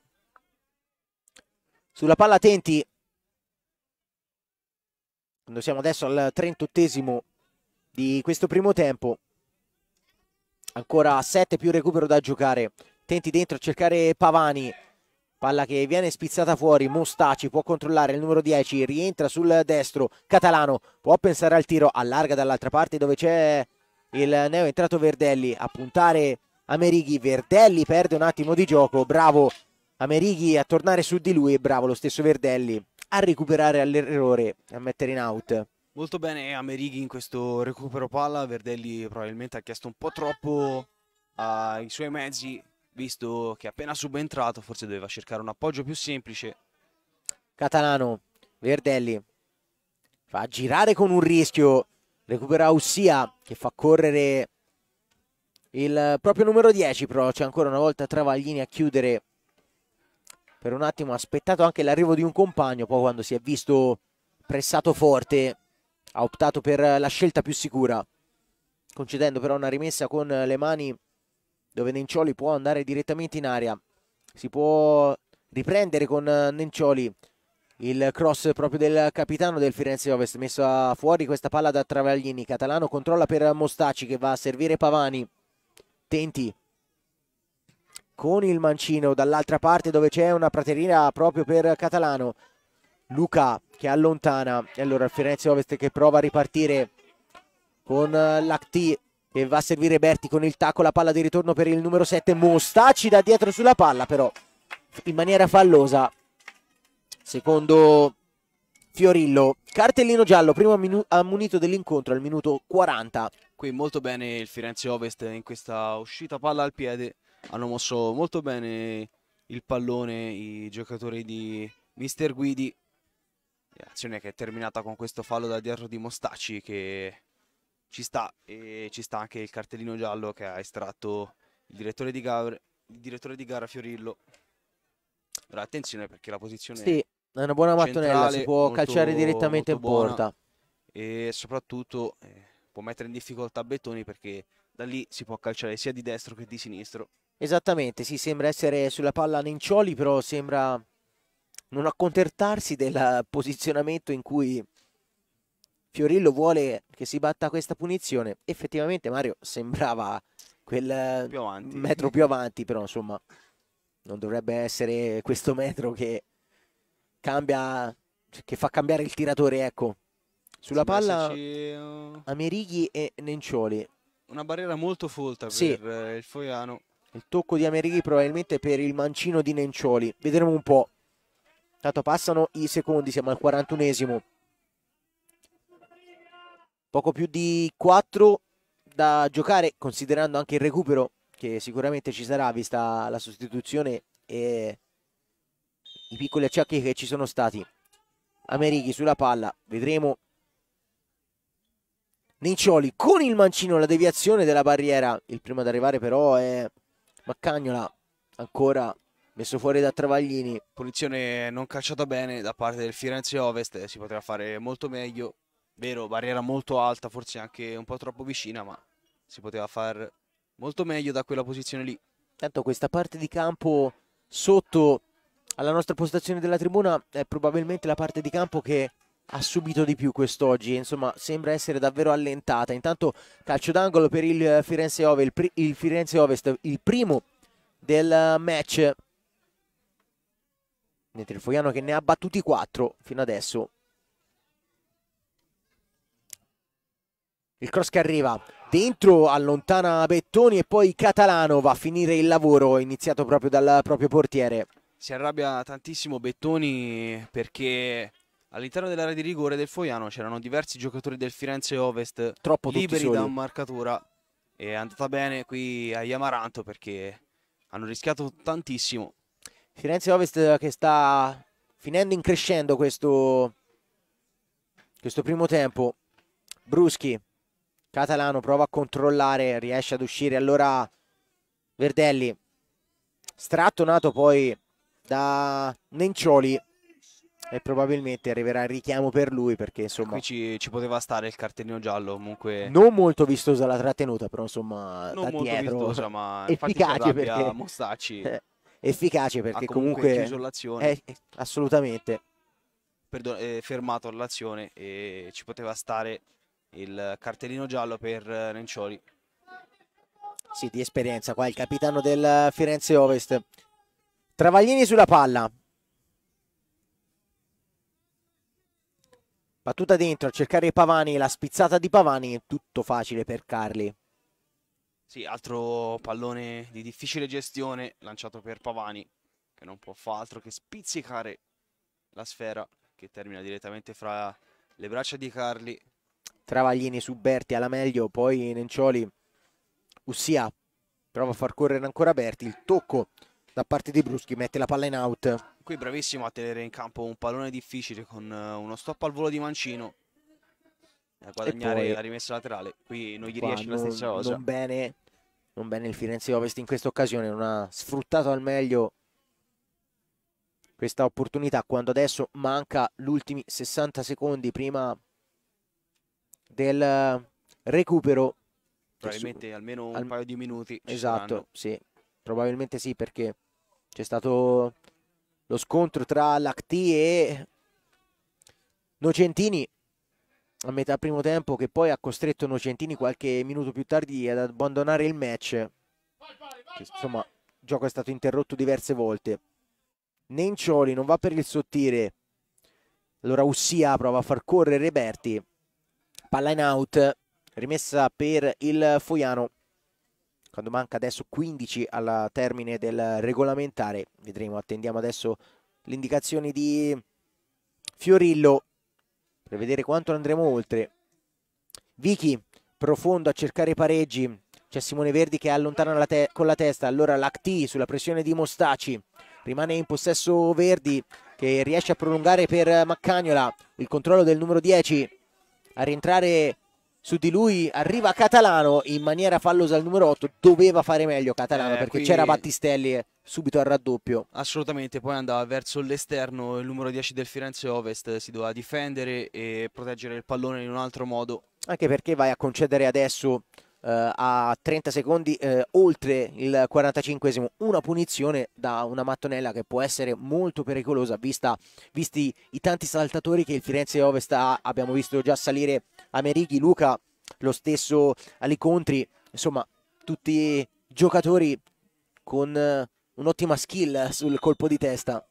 S2: Sulla palla Tenti, quando siamo
S1: adesso al 38 di questo primo tempo, ancora 7 più recupero da giocare. Tenti dentro a cercare Pavani, palla che viene spizzata fuori, Mostaci può controllare il numero 10, rientra sul destro, Catalano può pensare al tiro, allarga dall'altra parte dove c'è il neo entrato Verdelli a puntare Amerighi, Verdelli perde un attimo di gioco, bravo Amerighi a tornare su di lui e bravo lo stesso Verdelli a recuperare all'errore, a mettere in out.
S2: Molto bene Amerighi in questo recupero palla, Verdelli probabilmente ha chiesto un po' troppo ai suoi mezzi, visto che appena subentrato forse doveva cercare un appoggio più semplice.
S1: Catalano, Verdelli, fa girare con un rischio, recupera Ussia che fa correre il proprio numero 10, però c'è ancora una volta Travaglini a chiudere per un attimo ha aspettato anche l'arrivo di un compagno, poi quando si è visto pressato forte ha optato per la scelta più sicura, concedendo però una rimessa con le mani dove Nencioli può andare direttamente in aria. Si può riprendere con Nencioli il cross proprio del capitano del Firenze Ovest, messa fuori questa palla da Travaglini. Catalano controlla per Mostacci che va a servire Pavani. Tenti con il mancino dall'altra parte dove c'è una praterina proprio per Catalano Luca che allontana e allora il Firenze Ovest che prova a ripartire con l'Acti che va a servire Berti con il tacco la palla di ritorno per il numero 7 Mostacci da dietro sulla palla però in maniera fallosa secondo Fiorillo cartellino giallo primo ammunito dell'incontro al minuto 40
S2: qui molto bene il Firenze Ovest in questa uscita palla al piede hanno mosso molto bene il pallone i giocatori di Mister Guidi l'azione che è terminata con questo fallo da dietro di Mostacci che ci sta e ci sta anche il cartellino giallo che ha estratto il direttore di, Gavre, il direttore di gara Fiorillo però attenzione perché la posizione sì, è una buona mattonella si può molto, calciare direttamente in porta e soprattutto eh, può mettere in difficoltà Bettoni perché da lì si può calciare sia di destro che di sinistro
S1: Esattamente, sì, sembra essere sulla palla Nencioli, però sembra non accontentarsi del posizionamento in cui Fiorillo vuole che si batta questa punizione. Effettivamente Mario sembrava quel più metro più avanti, però insomma non dovrebbe essere questo metro che cambia, che fa cambiare il tiratore, ecco. Sulla palla
S2: uh,
S1: Amerighi e Nencioli.
S2: Una barriera molto folta per eh, il Foiano.
S1: Il tocco di Amerighi probabilmente per il mancino di Nencioli. Vedremo un po'. Tanto passano i secondi, siamo al 41esimo. Poco più di 4 da giocare, considerando anche il recupero, che sicuramente ci sarà, vista la sostituzione e i piccoli acciacchi che ci sono stati. Amerighi sulla palla, vedremo. Nencioli con il mancino, la deviazione della barriera. Il primo ad arrivare però è Baccagnola ancora messo fuori da Travaglini.
S2: Punizione non calciata bene da parte del Firenze Ovest, si poteva fare molto meglio. Vero, barriera molto alta, forse anche un po' troppo vicina, ma si poteva far molto meglio da quella posizione lì.
S1: Tanto questa parte di campo sotto alla nostra postazione della tribuna è probabilmente la parte di campo che ha subito di più quest'oggi, insomma sembra essere davvero allentata. Intanto calcio d'angolo per il eh, Firenze, Ove, il, il Firenze Ovest, il primo del eh, match. Mentre il Foiano che ne ha battuti 4 fino adesso. Il cross che arriva dentro, allontana Bettoni e poi Catalano va a finire il lavoro iniziato proprio dal proprio portiere.
S2: Si arrabbia tantissimo Bettoni perché All'interno dell'area di rigore del Foiano c'erano diversi giocatori del Firenze Ovest Troppo liberi da marcatura. E È andata bene qui a Iamaranto perché hanno rischiato tantissimo.
S1: Firenze Ovest che sta finendo in crescendo questo, questo primo tempo. Bruschi, Catalano prova a controllare, riesce ad uscire. Allora Verdelli, strattonato poi da Nencioli e probabilmente arriverà il richiamo per lui perché insomma... Qui
S2: ci, ci poteva stare il cartellino giallo comunque... Non
S1: molto vistosa la trattenuta però insomma... Non molto dietro, vistosa ma... *laughs* Efficace perché... Mostacci. *laughs* Eh, efficace perché ha comunque... comunque... Eh, eh, assolutamente.
S2: Perdona, eh, fermato l'azione e ci poteva stare il cartellino giallo per eh, Nencioli. Sì, di
S1: esperienza qua il capitano del Firenze Ovest. Travaglini sulla palla, Battuta dentro a cercare Pavani, la spizzata di Pavani è tutto facile per Carli.
S2: Sì, altro pallone di difficile gestione lanciato per Pavani, che non può fare altro che spizzicare la sfera che termina direttamente fra le braccia di Carli.
S1: Travaglini su Berti alla meglio, poi Nencioli, Ussia prova a far correre ancora Berti, il tocco da parte di Bruschi, mette la palla in out.
S2: Qui bravissimo a tenere in campo un pallone difficile con eh, uno stop al volo di Mancino a guadagnare poi, la rimessa laterale. Qui non gli riesce non, la stessa cosa. Non
S1: bene, non bene il Firenze Ovest in questa occasione, non ha sfruttato al meglio questa opportunità quando adesso manca gli ultimi 60 secondi prima del recupero
S2: probabilmente almeno un al... paio di minuti esatto
S1: sì Probabilmente sì, perché c'è stato lo scontro tra Lacti e Nocentini a metà primo tempo che poi ha costretto Nocentini qualche minuto più tardi ad abbandonare il match. Insomma, il gioco è stato interrotto diverse volte. Nencioli non va per il sottile. Allora Ussia prova a far correre Berti. Palla in out, rimessa per il Foiano quando manca adesso 15 alla termine del regolamentare. Vedremo, attendiamo adesso le indicazioni di Fiorillo per vedere quanto andremo oltre. Vicky, profondo a cercare pareggi. C'è Simone Verdi che allontana la con la testa, allora Lacti sulla pressione di Mostaci. Rimane in possesso Verdi che riesce a prolungare per Maccagnola il controllo del numero 10. A rientrare su di lui arriva Catalano in maniera fallosa al numero 8 doveva fare meglio Catalano eh, perché qui... c'era Battistelli subito al
S2: raddoppio assolutamente poi andava verso l'esterno il numero 10 del Firenze Ovest si doveva difendere e proteggere il pallone in un altro modo
S1: anche perché vai a concedere adesso eh, a 30 secondi eh, oltre il 45esimo, una punizione da una mattonella che può essere molto pericolosa vista, visti i tanti saltatori che il Firenze Ovest ha, abbiamo visto già salire Amerighi, Luca, lo stesso Alicontri, insomma tutti giocatori con eh, un'ottima skill sul colpo di testa.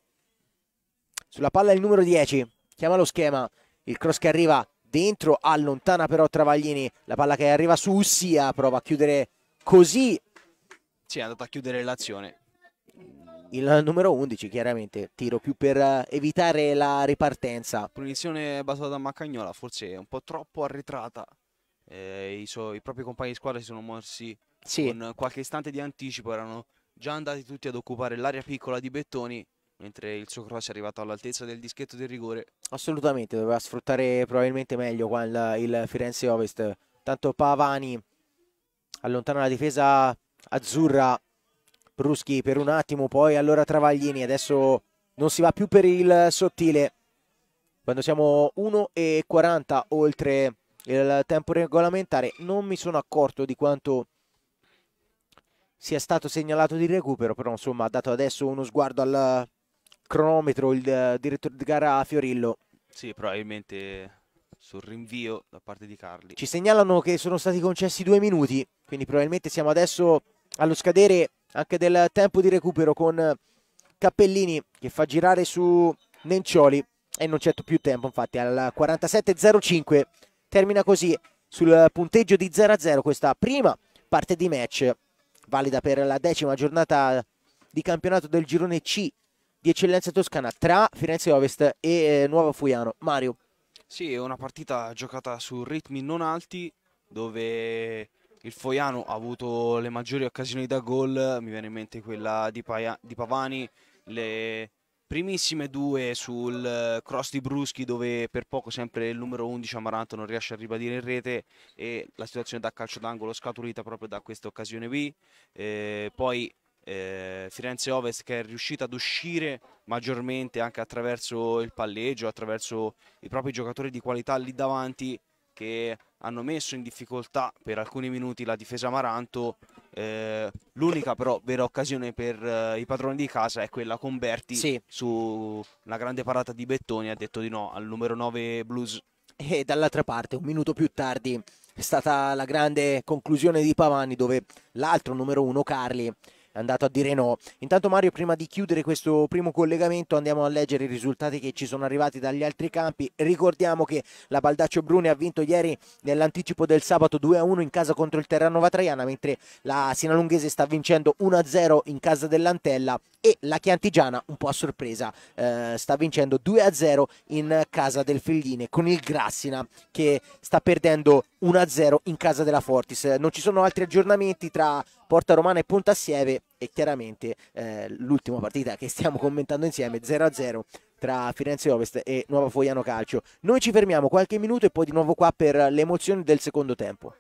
S1: Sulla palla il numero 10, chiama lo schema, il cross che arriva dentro, allontana però Travaglini, la palla che arriva su Ussia, prova a chiudere così.
S2: Sì, è andata a chiudere l'azione.
S1: Il numero 11 chiaramente, tiro più per eh, evitare la ripartenza.
S2: Punizione basata da Maccagnola, forse un po' troppo arretrata. Eh, i, so, I propri compagni di squadra si sono morsi sì. con qualche istante di anticipo, erano già andati tutti ad occupare l'area piccola di Bettoni mentre il suo cross è arrivato all'altezza del dischetto del rigore.
S1: Assolutamente, doveva sfruttare probabilmente meglio qua il, il Firenze Ovest. Tanto Pavani allontana la difesa azzurra, Bruschi per un attimo, poi allora Travaglini, adesso non si va più per il sottile. Quando siamo 1,40 oltre il tempo regolamentare non mi sono accorto di quanto sia stato segnalato di recupero, però insomma ha dato adesso uno sguardo al cronometro il eh, direttore di gara Fiorillo.
S2: Sì, probabilmente sul rinvio da parte di Carli. Ci
S1: segnalano che sono stati concessi due minuti, quindi probabilmente siamo adesso allo scadere anche del tempo di recupero con Cappellini che fa girare su Nencioli e non c'è più tempo infatti al 47.05 termina così sul punteggio di 0-0 questa prima parte di match valida per la decima giornata di campionato del girone C di eccellenza toscana tra Firenze Ovest e eh, Nuova Fuiano.
S2: Mario. Sì, è una partita giocata su ritmi non alti dove il Foiano ha avuto le maggiori occasioni da gol, mi viene in mente quella di, Paia, di Pavani, le primissime due sul cross di Bruschi dove per poco sempre il numero 11 Amaranto non riesce a ribadire in rete e la situazione da calcio d'angolo scaturita proprio da questa occasione qui. Eh, poi eh, Firenze Ovest che è riuscita ad uscire maggiormente anche attraverso il palleggio, attraverso i propri giocatori di qualità lì davanti che hanno messo in difficoltà per alcuni minuti la difesa Maranto. Eh, l'unica però vera occasione per eh, i padroni di casa è quella con Berti sì. su una grande parata di Bettoni, ha detto di no al numero 9 Blues.
S1: E dall'altra parte, un minuto più tardi, è stata la grande conclusione di Pavani dove l'altro numero 1 Carli è andato a dire no. Intanto Mario, prima di chiudere questo primo collegamento andiamo a leggere i risultati che ci sono arrivati dagli altri campi. Ricordiamo che la Baldaccio Bruni ha vinto ieri nell'anticipo del sabato 2-1 in casa contro il Terranova Traiana, mentre la Sinalunghese sta vincendo 1-0 in casa dell'Antella e la Chiantigiana, un po' a sorpresa, eh, sta vincendo 2-0 in casa del Figline con il Grassina che sta perdendo 1-0 in casa della Fortis. Non ci sono altri aggiornamenti tra Porta Romana e Ponta Sieve e chiaramente eh, l'ultima partita che stiamo commentando insieme 0-0 tra Firenze Ovest e Nuova Foiano Calcio. Noi ci fermiamo qualche minuto e poi di nuovo qua per le emozioni del secondo tempo.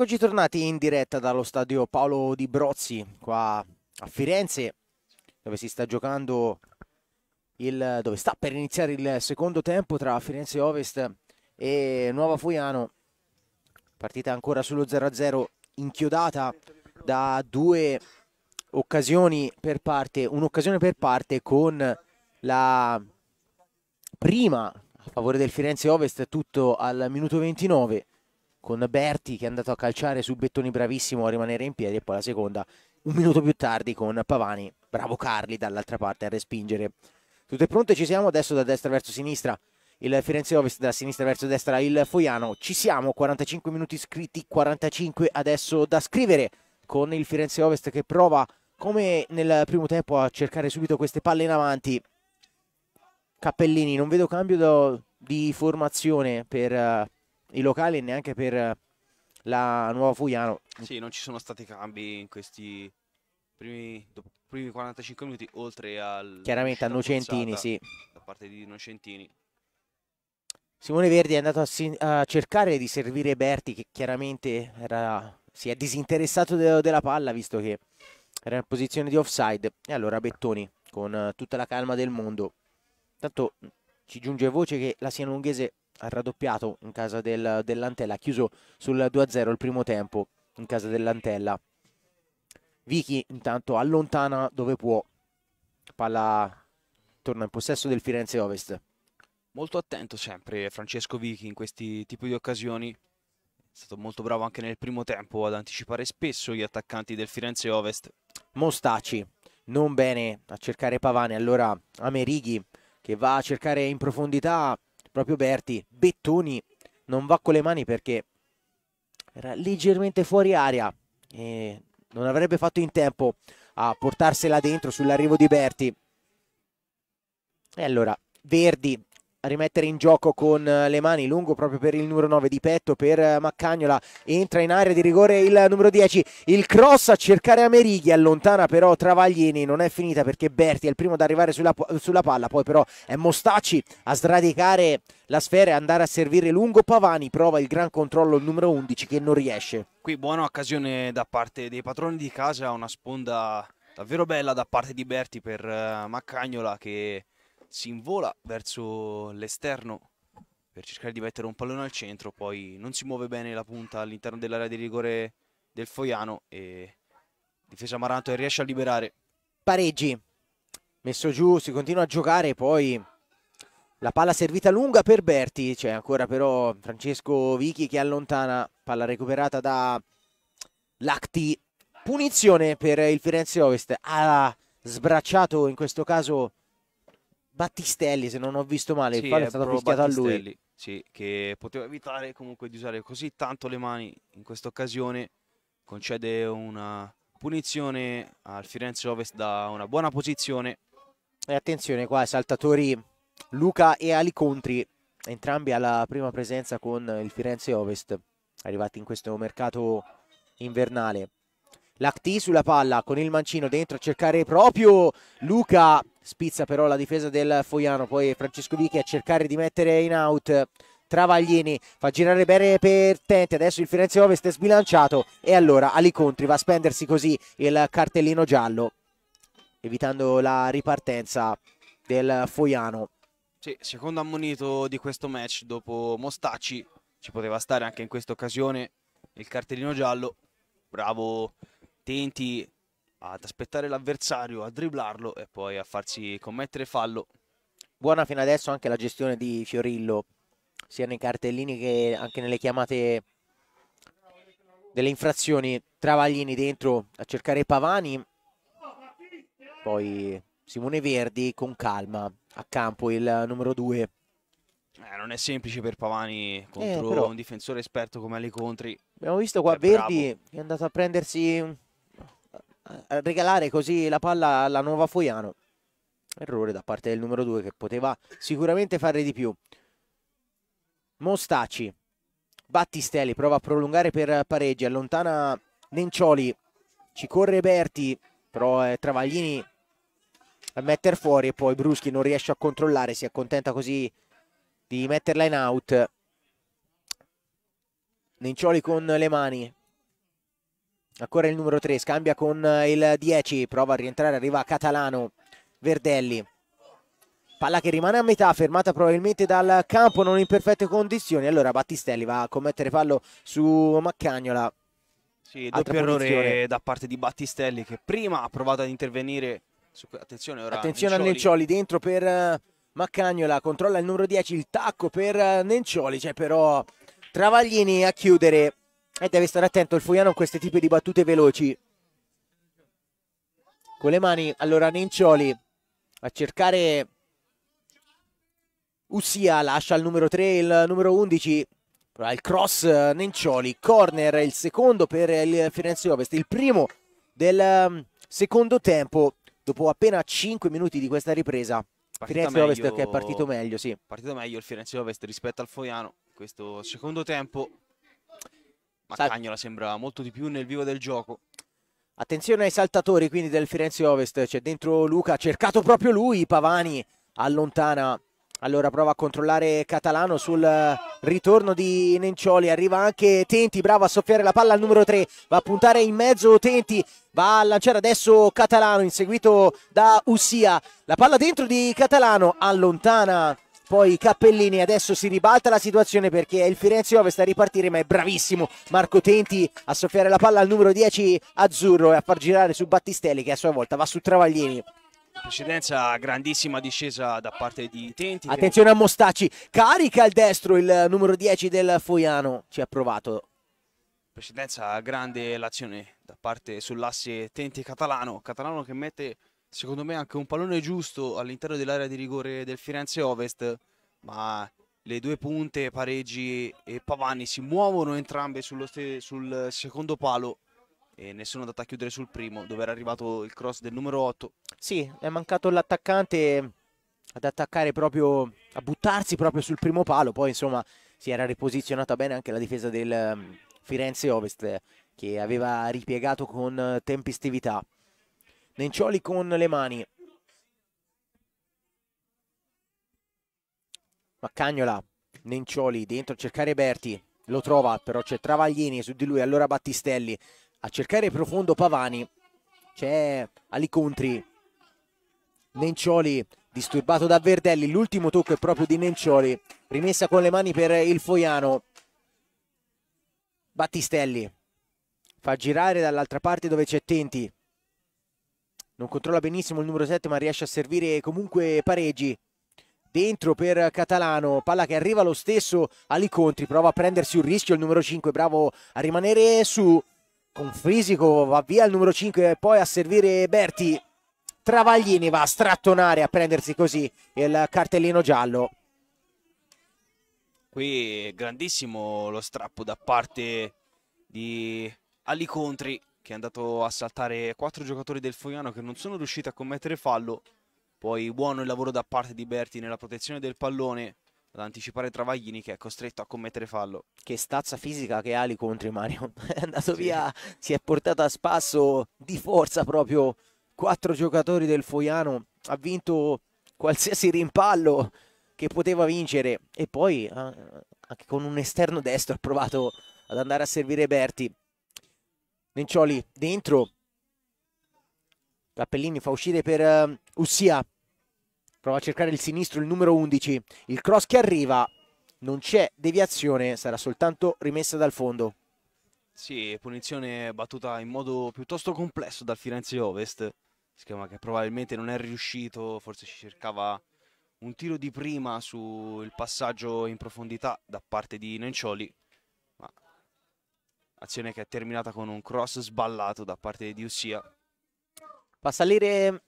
S1: Eccoci tornati in diretta dallo stadio Paolo Di Brozzi qua a Firenze dove si sta giocando il dove sta per iniziare il secondo tempo tra Firenze Ovest e Nuova Foiano. Partita ancora sullo 0-0 inchiodata da due occasioni per parte, un'occasione per parte con la prima a favore del Firenze Ovest tutto al minuto 29 con Berti che è andato a calciare su Bettoni bravissimo a rimanere in piedi e poi la seconda un minuto più tardi con Pavani, bravo Carli dall'altra parte a respingere. Tutte pronte, ci siamo adesso da destra verso sinistra, il Firenze Ovest da sinistra verso destra, il Foiano, ci siamo, 45 minuti scritti, 45 adesso da scrivere con il Firenze Ovest che prova come nel primo tempo a cercare subito queste palle in avanti. Cappellini, non vedo cambio di formazione per eh, i locali neanche per eh, la Nuova Fuiano.
S2: Sì, non ci sono stati cambi in questi primi, dopo, primi 45 minuti, oltre al... Chiaramente a Nocentini, sì. Da parte di Nocentini.
S1: Simone Verdi è andato a, a, cercare di servire Berti, che chiaramente era, si è disinteressato de della palla, visto che era in posizione di offside. E allora Bettoni, con tutta la calma del mondo. Tanto ci giunge voce che la Siena Lunghese ha raddoppiato in casa del, dell'Antella, ha chiuso sul 2-0 il primo tempo in casa dell'Antella. Vichi intanto allontana dove può, palla torna in possesso del Firenze Ovest.
S2: Molto attento sempre Francesco Vichi in questi tipi di occasioni, è stato molto bravo anche nel primo tempo ad anticipare spesso gli attaccanti del Firenze Ovest. Mostaci non
S1: bene a cercare Pavane, allora Amerighi che va a cercare in profondità proprio Berti. Bettoni non va con le mani perché era leggermente fuori aria e non avrebbe fatto in tempo a portarsela dentro sull'arrivo di Berti. E allora Verdi a rimettere in gioco con eh, le mani lungo proprio per il numero 9 di petto per eh, Maccagnola entra in area di rigore il numero 10 il cross a cercare Amerighi allontana però Travaglini non è finita perché Berti è il primo ad arrivare sulla, sulla palla poi però è Mostacci a sradicare la sfera e andare a servire lungo Pavani prova il gran controllo il numero 11 che non riesce
S2: qui buona occasione da parte dei patroni di casa una sponda davvero bella da parte di Berti per eh, Maccagnola che si invola verso l'esterno per cercare di mettere un pallone al centro, poi non si muove bene la punta all'interno dell'area di rigore del Foiano e difesa Maranto e riesce a liberare.
S1: Pareggi, messo giù, si continua a giocare, poi la palla servita lunga per Berti, c'è ancora però Francesco Vichi che allontana, palla recuperata da Lacti, punizione per il Firenze Ovest, ha sbracciato in questo caso Battistelli, se non ho visto male, sì, il fallo è, è stato fischiato a lui.
S2: Sì, che poteva evitare comunque di usare così tanto le mani in questa occasione. Concede una punizione al Firenze Ovest da una buona posizione.
S1: E attenzione qua, saltatori Luca e Ali Contri, entrambi alla prima presenza con il Firenze Ovest, arrivati in questo mercato invernale. Lacti sulla palla con il mancino dentro a cercare proprio Luca. Spizza però la difesa del Foiano. Poi Francesco Vichi a cercare di mettere in out. Travaglini fa girare bene per Tente. Adesso il Firenze Ovest è sbilanciato. E allora all'incontri va a spendersi così il cartellino giallo, evitando la ripartenza del Foiano.
S2: Sì, secondo ammonito di questo match dopo Mostacci. Ci poteva stare anche in questa occasione il cartellino giallo. Bravo attenti ad aspettare l'avversario, a dribblarlo e poi a farsi commettere fallo. Buona fino
S1: adesso anche la gestione di Fiorillo, sia nei cartellini che anche nelle chiamate delle infrazioni. Travaglini dentro a cercare Pavani, poi Simone Verdi
S2: con calma a campo il numero 2. Eh, non è semplice per Pavani contro eh, un difensore esperto come Ali Contri. Abbiamo visto qua è cioè, Verdi bravo. che è
S1: andato a prendersi regalare così la palla alla nuova Foiano. Errore da parte del numero 2 che poteva sicuramente fare di più. Mostaci. Battistelli prova a prolungare per pareggi, allontana Nencioli, ci corre Berti, però è eh, Travaglini a metter fuori e poi Bruschi non riesce a controllare, si accontenta così di metterla in out. Nencioli con le mani, Ancora il numero 3, scambia con eh, il 10, prova a rientrare, arriva Catalano, Verdelli. Palla che rimane a metà, fermata probabilmente dal campo, non in perfette condizioni. Allora Battistelli va a commettere fallo su Maccagnola.
S2: Sì, doppio errore da parte di Battistelli che prima ha provato ad intervenire. Su... Attenzione, ora Attenzione Nencioli. a Nencioli
S1: dentro per eh, Maccagnola, controlla il numero 10, il tacco per eh, Nencioli, c'è cioè però Travaglini a chiudere e deve stare attento il Foiano a questi tipi di battute veloci. Con le mani, allora Nencioli a cercare Ussia, lascia il numero 3 il numero 11. Il cross eh, Nencioli, corner il secondo per il Firenze Ovest, il primo del ehm, secondo tempo dopo appena 5 minuti di questa ripresa. Partita Firenze meglio, Ovest che è partito meglio, sì.
S2: Partito meglio il Firenze Ovest rispetto al Foiano. Questo secondo tempo ma Sal- Cagnola sembra molto di più nel vivo del gioco.
S1: Attenzione ai saltatori quindi del Firenze Ovest, c'è dentro Luca, ha cercato proprio lui, Pavani allontana. Allora prova a controllare Catalano sul ritorno di Nencioli, arriva anche Tenti, bravo a soffiare la palla al numero 3, va a puntare in mezzo Tenti, va a lanciare adesso Catalano inseguito da Ussia, la palla dentro di Catalano allontana poi Cappellini adesso si ribalta la situazione perché il Firenze Ovest a ripartire ma è bravissimo Marco Tenti a soffiare la palla al numero 10 azzurro e a far girare su Battistelli che a sua volta va su Travaglini
S2: precedenza grandissima discesa da parte di Tenti attenzione a Mostacci
S1: carica al destro il numero 10 del Foiano ci ha provato
S2: precedenza grande l'azione da parte sull'asse Tenti Catalano Catalano che mette secondo me anche un pallone giusto all'interno dell'area di rigore del Firenze Ovest, ma le due punte Pareggi e Pavani si muovono entrambe sul secondo palo e nessuno è andato a chiudere sul primo dove era arrivato il cross del numero 8. Sì,
S1: è mancato l'attaccante ad attaccare proprio, a buttarsi proprio sul primo palo, poi insomma si era riposizionata bene anche la difesa del mm, Firenze Ovest che aveva ripiegato con eh, tempestività. Nencioli con le mani. Maccagnola, Nencioli dentro a cercare Berti, lo trova però c'è Travaglini su di lui, allora Battistelli a cercare profondo Pavani, c'è Alicontri, Nencioli disturbato da Verdelli, l'ultimo tocco è proprio di Nencioli, rimessa con le mani per il Foiano, Battistelli fa girare dall'altra parte dove c'è Tenti, non controlla benissimo il numero 7 ma riesce a servire comunque pareggi dentro per Catalano, palla che arriva lo stesso all'incontri, prova a prendersi un rischio il numero 5, bravo a rimanere su, con Frisico va via il numero 5 e poi a servire Berti, Travaglini va a strattonare, a prendersi così il cartellino giallo.
S2: Qui grandissimo lo strappo da parte di Alicontri che è andato a saltare quattro giocatori del Fogliano che non sono riusciti a commettere fallo. Poi buono il lavoro da parte di Berti nella protezione del pallone ad anticipare Travaglini che è costretto a commettere fallo. Che stazza fisica
S1: che ha lì contro Mario. *laughs* È andato sì. via, si è portato a spasso di forza proprio quattro giocatori del Foiano. Ha vinto qualsiasi rimpallo che poteva vincere e poi eh, anche con un esterno destro ha provato ad andare a servire Berti. Nencioli dentro. Cappellini fa uscire per uh, Ussia. Prova a cercare il sinistro, il numero 11. Il cross che arriva. Non c'è deviazione, sarà soltanto rimessa dal fondo.
S2: Sì, punizione battuta in modo piuttosto complesso dal Firenze Ovest. Schema che probabilmente non è riuscito, forse si cercava un tiro di prima sul passaggio in profondità da parte di Nencioli azione che è terminata con un cross sballato da parte di Ussia Diusia. a salire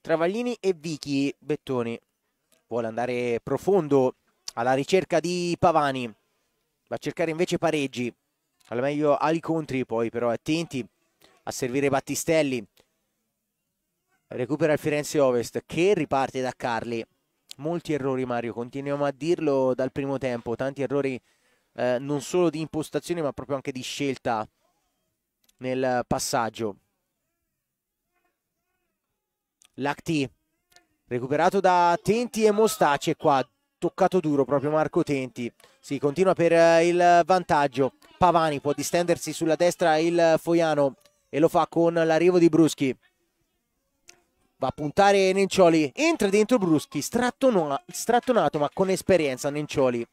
S2: Travaglini e
S1: Vichi Bettoni. Vuole andare profondo alla ricerca di Pavani. Va a cercare invece pareggi. Al meglio Ali Contri poi però attenti a servire Battistelli. Recupera il Firenze Ovest che riparte da Carli. Molti errori Mario, continuiamo a dirlo dal primo tempo, tanti errori eh, non solo di impostazione ma proprio anche di scelta nel passaggio. Lacti recuperato da Tenti e Mostaci qua toccato duro proprio Marco Tenti. Si continua per eh, il vantaggio. Pavani può distendersi sulla destra il Foiano e lo fa con l'arrivo di Bruschi. Va a puntare Nencioli, entra dentro Bruschi, strattonato ma con esperienza Nencioli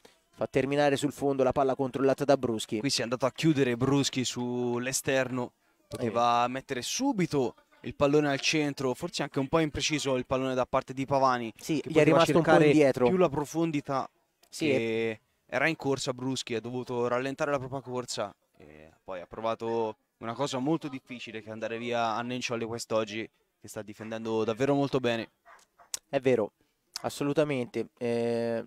S1: fa terminare sul fondo la palla controllata da Bruschi.
S2: Qui si è andato a chiudere Bruschi sull'esterno, poteva eh. mettere subito il pallone al centro, forse anche un po' impreciso il pallone da parte di Pavani. Sì, gli è rimasto un po' indietro. Più la profondità. Sì. E... Era in corsa Bruschi, ha dovuto rallentare la propria corsa. E poi ha provato una cosa molto difficile che è andare via a Nencioli quest'oggi, che sta difendendo davvero molto bene. È vero,
S1: assolutamente. Eh,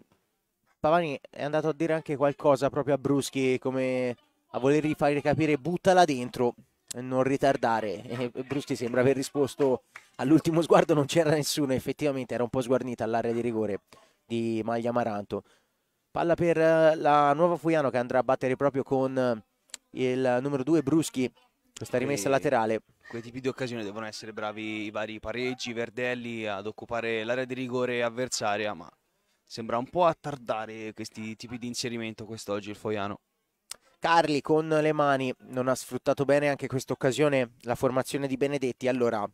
S1: Pavani è andato a dire anche qualcosa proprio a Bruschi come a volergli fare capire buttala dentro, non ritardare. E Bruschi sembra aver risposto all'ultimo sguardo, non c'era nessuno, effettivamente era un po' sguarnita all'area di rigore di Maglia Maranto. Palla per eh, la nuova Fuiano che andrà a battere proprio con eh, il numero 2 Bruschi questa rimessa e laterale.
S2: Quei tipi di occasioni devono essere bravi i vari pareggi, Verdelli ad occupare l'area di rigore avversaria, ma Sembra un po' attardare questi tipi di inserimento quest'oggi il Foiano.
S1: Carli con le mani non ha sfruttato bene anche questa occasione la formazione di Benedetti. Allora,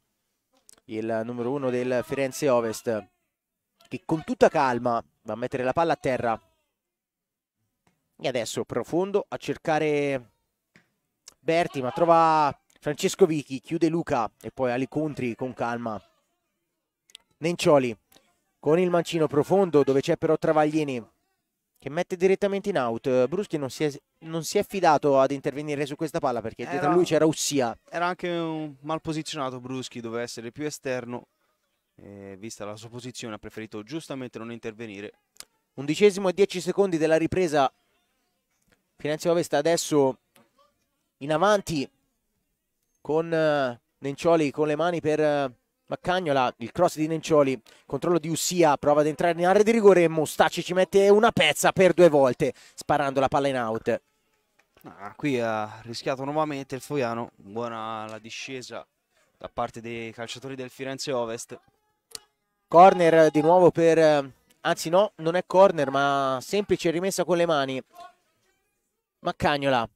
S1: il numero uno del Firenze Ovest che con tutta calma va a mettere la palla a terra. E adesso profondo a cercare Berti, ma trova Francesco Vichi, chiude Luca e poi Ali con calma. Nencioli con il mancino profondo dove c'è però Travaglini che mette direttamente in out. Bruschi non si è, non si è fidato ad intervenire su questa palla perché era, dietro lui c'era Ussia.
S2: Era anche mal posizionato Bruschi, doveva essere più esterno. Eh, vista la sua posizione ha preferito giustamente non intervenire. Undicesimo e 10 secondi della ripresa.
S1: Firenze Ovest adesso in avanti con eh, Nencioli con le mani per eh, Maccagnola, il cross di Nencioli, controllo di Usia, prova ad entrare in area di rigore e Mostaci ci mette una pezza per due volte,
S2: sparando la palla in out. Ah, qui ha rischiato nuovamente il Foiano, buona la discesa da parte dei calciatori del Firenze Ovest.
S1: Corner di nuovo per... Eh, anzi no, non è corner ma semplice rimessa con le mani. Maccagnola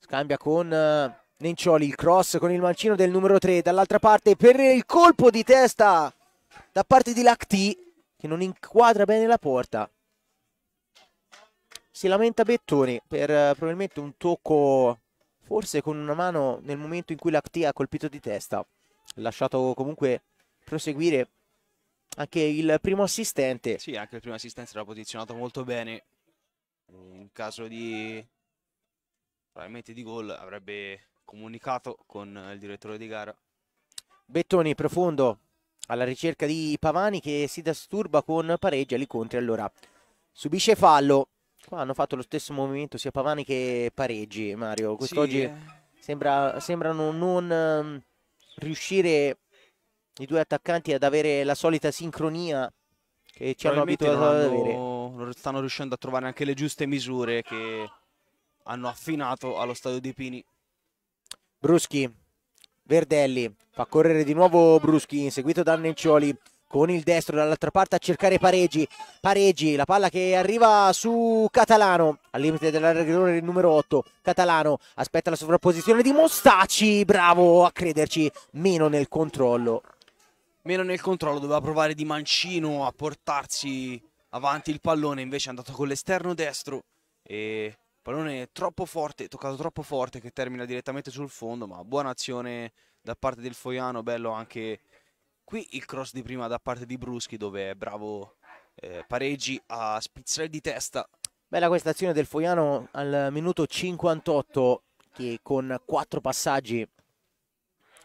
S1: scambia con eh, Nencioli il cross con il mancino del numero 3 dall'altra parte per il colpo di testa da parte di Lacti che non inquadra bene la porta si lamenta Bettoni per eh, probabilmente un tocco forse con una mano nel momento in cui Lacti ha colpito di testa lasciato comunque proseguire anche il primo assistente sì
S2: anche il primo assistente era posizionato molto bene in caso di probabilmente di gol avrebbe comunicato con eh, il direttore di gara.
S1: Bettoni profondo alla ricerca di Pavani che si disturba con pareggia gli contri allora subisce fallo qua hanno fatto lo stesso movimento sia Pavani che Pareggi Mario quest'oggi sì, eh. sembra, sembrano non ehm, riuscire i due attaccanti ad avere la solita sincronia che ci hanno abituato ad avere
S2: non stanno riuscendo a trovare anche le giuste misure che hanno affinato allo stadio di Pini
S1: Bruschi, Verdelli, fa correre di nuovo Bruschi, inseguito da Nencioli con il destro dall'altra parte a cercare Pareggi. Pareggi, la palla che arriva su Catalano, al limite dell'arregrone del numero 8. Catalano aspetta la sovrapposizione di Mostaci, bravo a crederci, meno nel controllo.
S2: Meno nel controllo, doveva provare di mancino a portarsi avanti il pallone, invece è andato con l'esterno destro e pallone troppo forte, toccato troppo forte che termina direttamente sul fondo, ma buona azione da parte del Foiano, bello anche qui il cross di prima da parte di Bruschi dove è bravo eh, Pareggi a spizzare di testa.
S1: Bella questa azione del Foiano al minuto 58 che con quattro passaggi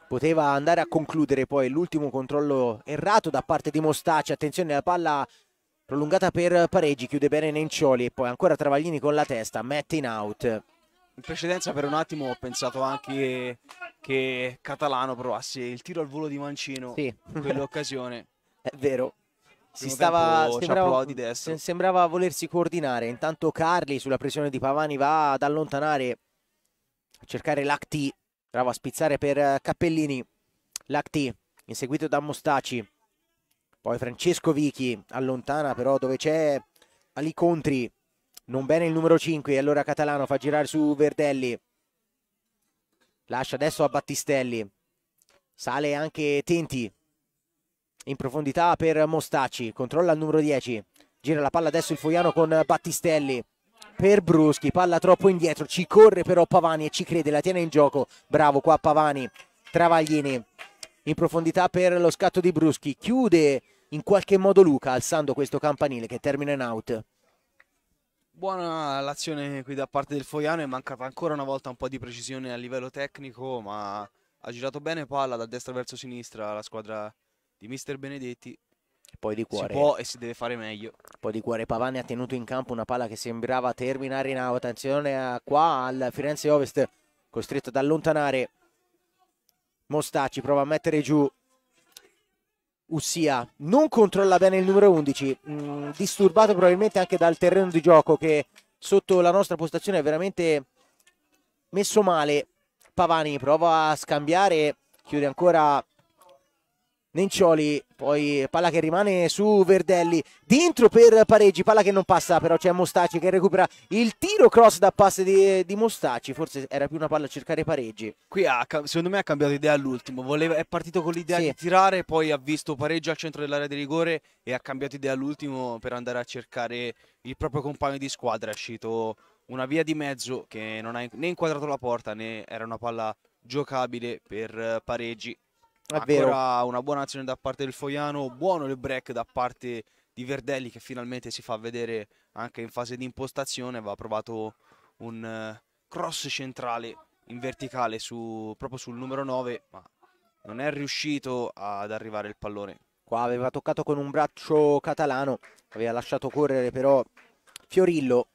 S1: poteva andare a concludere poi l'ultimo controllo errato da parte di Mostacci, attenzione la palla prolungata per pareggi, chiude bene Nencioli e poi ancora Travaglini con la testa, mette in out. In
S2: precedenza per un attimo ho pensato anche che Catalano provasse il tiro al volo di Mancino sì. in quell'occasione. *laughs* È vero. Si stava, sembrava,
S1: sembrava volersi coordinare. Intanto Carli sulla pressione di Pavani va ad allontanare, a cercare Lacti, bravo a spizzare per eh, Cappellini. Lacti, inseguito da Mostaci poi Francesco Vichi allontana però dove c'è Ali Contri, non bene il numero 5, e allora Catalano fa girare su Verdelli. Lascia adesso a Battistelli. Sale anche Tenti. In profondità per Mostacci, controlla il numero 10. Gira la palla adesso il Foiano con Battistelli per Bruschi, palla troppo indietro, ci corre però Pavani e ci crede, la tiene in gioco, bravo qua Pavani, Travaglini in profondità per lo scatto di Bruschi, chiude in qualche modo Luca alzando questo campanile che termina in out.
S2: Buona l'azione qui da parte del Foiano, è mancata ancora una volta un po' di precisione a livello tecnico, ma ha girato bene palla da destra verso sinistra la squadra di Mister Benedetti.
S1: Poi di cuore. Si può e
S2: si deve fare meglio.
S1: Poi di cuore Pavani ha tenuto in campo una palla che sembrava terminare in out. Attenzione a qua al Firenze Ovest, costretto ad allontanare. Mostacci prova a mettere giù Ussia non controlla bene il numero 11, mh, mm, disturbato probabilmente anche dal terreno di gioco che sotto la nostra postazione è veramente messo male. Pavani prova a scambiare, chiude ancora Nencioli, poi palla che rimane su Verdelli, dentro per pareggi, palla che non passa però c'è Mostaci che recupera il tiro cross da passe di, di Mostaci, forse era più una palla a cercare pareggi.
S2: Qui ha, secondo me ha cambiato idea all'ultimo, è partito con l'idea sì. di tirare, poi ha visto pareggio al centro dell'area di rigore e ha cambiato idea all'ultimo per andare a cercare il proprio compagno di squadra, è uscito una via di mezzo che non ha né inquadrato la porta né era una palla giocabile per pareggi è vero. una buona azione da parte del Foiano, buono il break da parte di Verdelli che finalmente si fa vedere anche in fase di impostazione, aveva provato un eh, cross centrale in verticale su, proprio sul numero 9, ma non è riuscito ad arrivare il pallone.
S1: Qua aveva toccato con un braccio catalano, aveva lasciato correre però Fiorillo.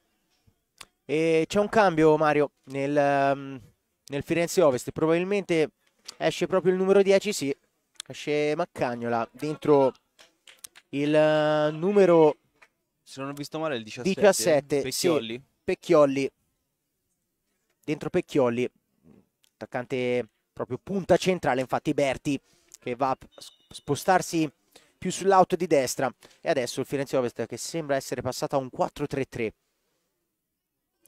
S1: E c'è un cambio Mario nel, ehm, nel Firenze Ovest, probabilmente esce proprio il numero 10, sì, esce Maccagnola, dentro il eh, numero...
S2: Se non ho visto male il 17, 17 Pecchiolli. Sì,
S1: Pecchiolli, dentro Pecchiolli, attaccante proprio punta centrale, infatti Berti che va a spostarsi più sull'out di destra e adesso il Firenze Ovest che sembra essere passato a un 4-3-3.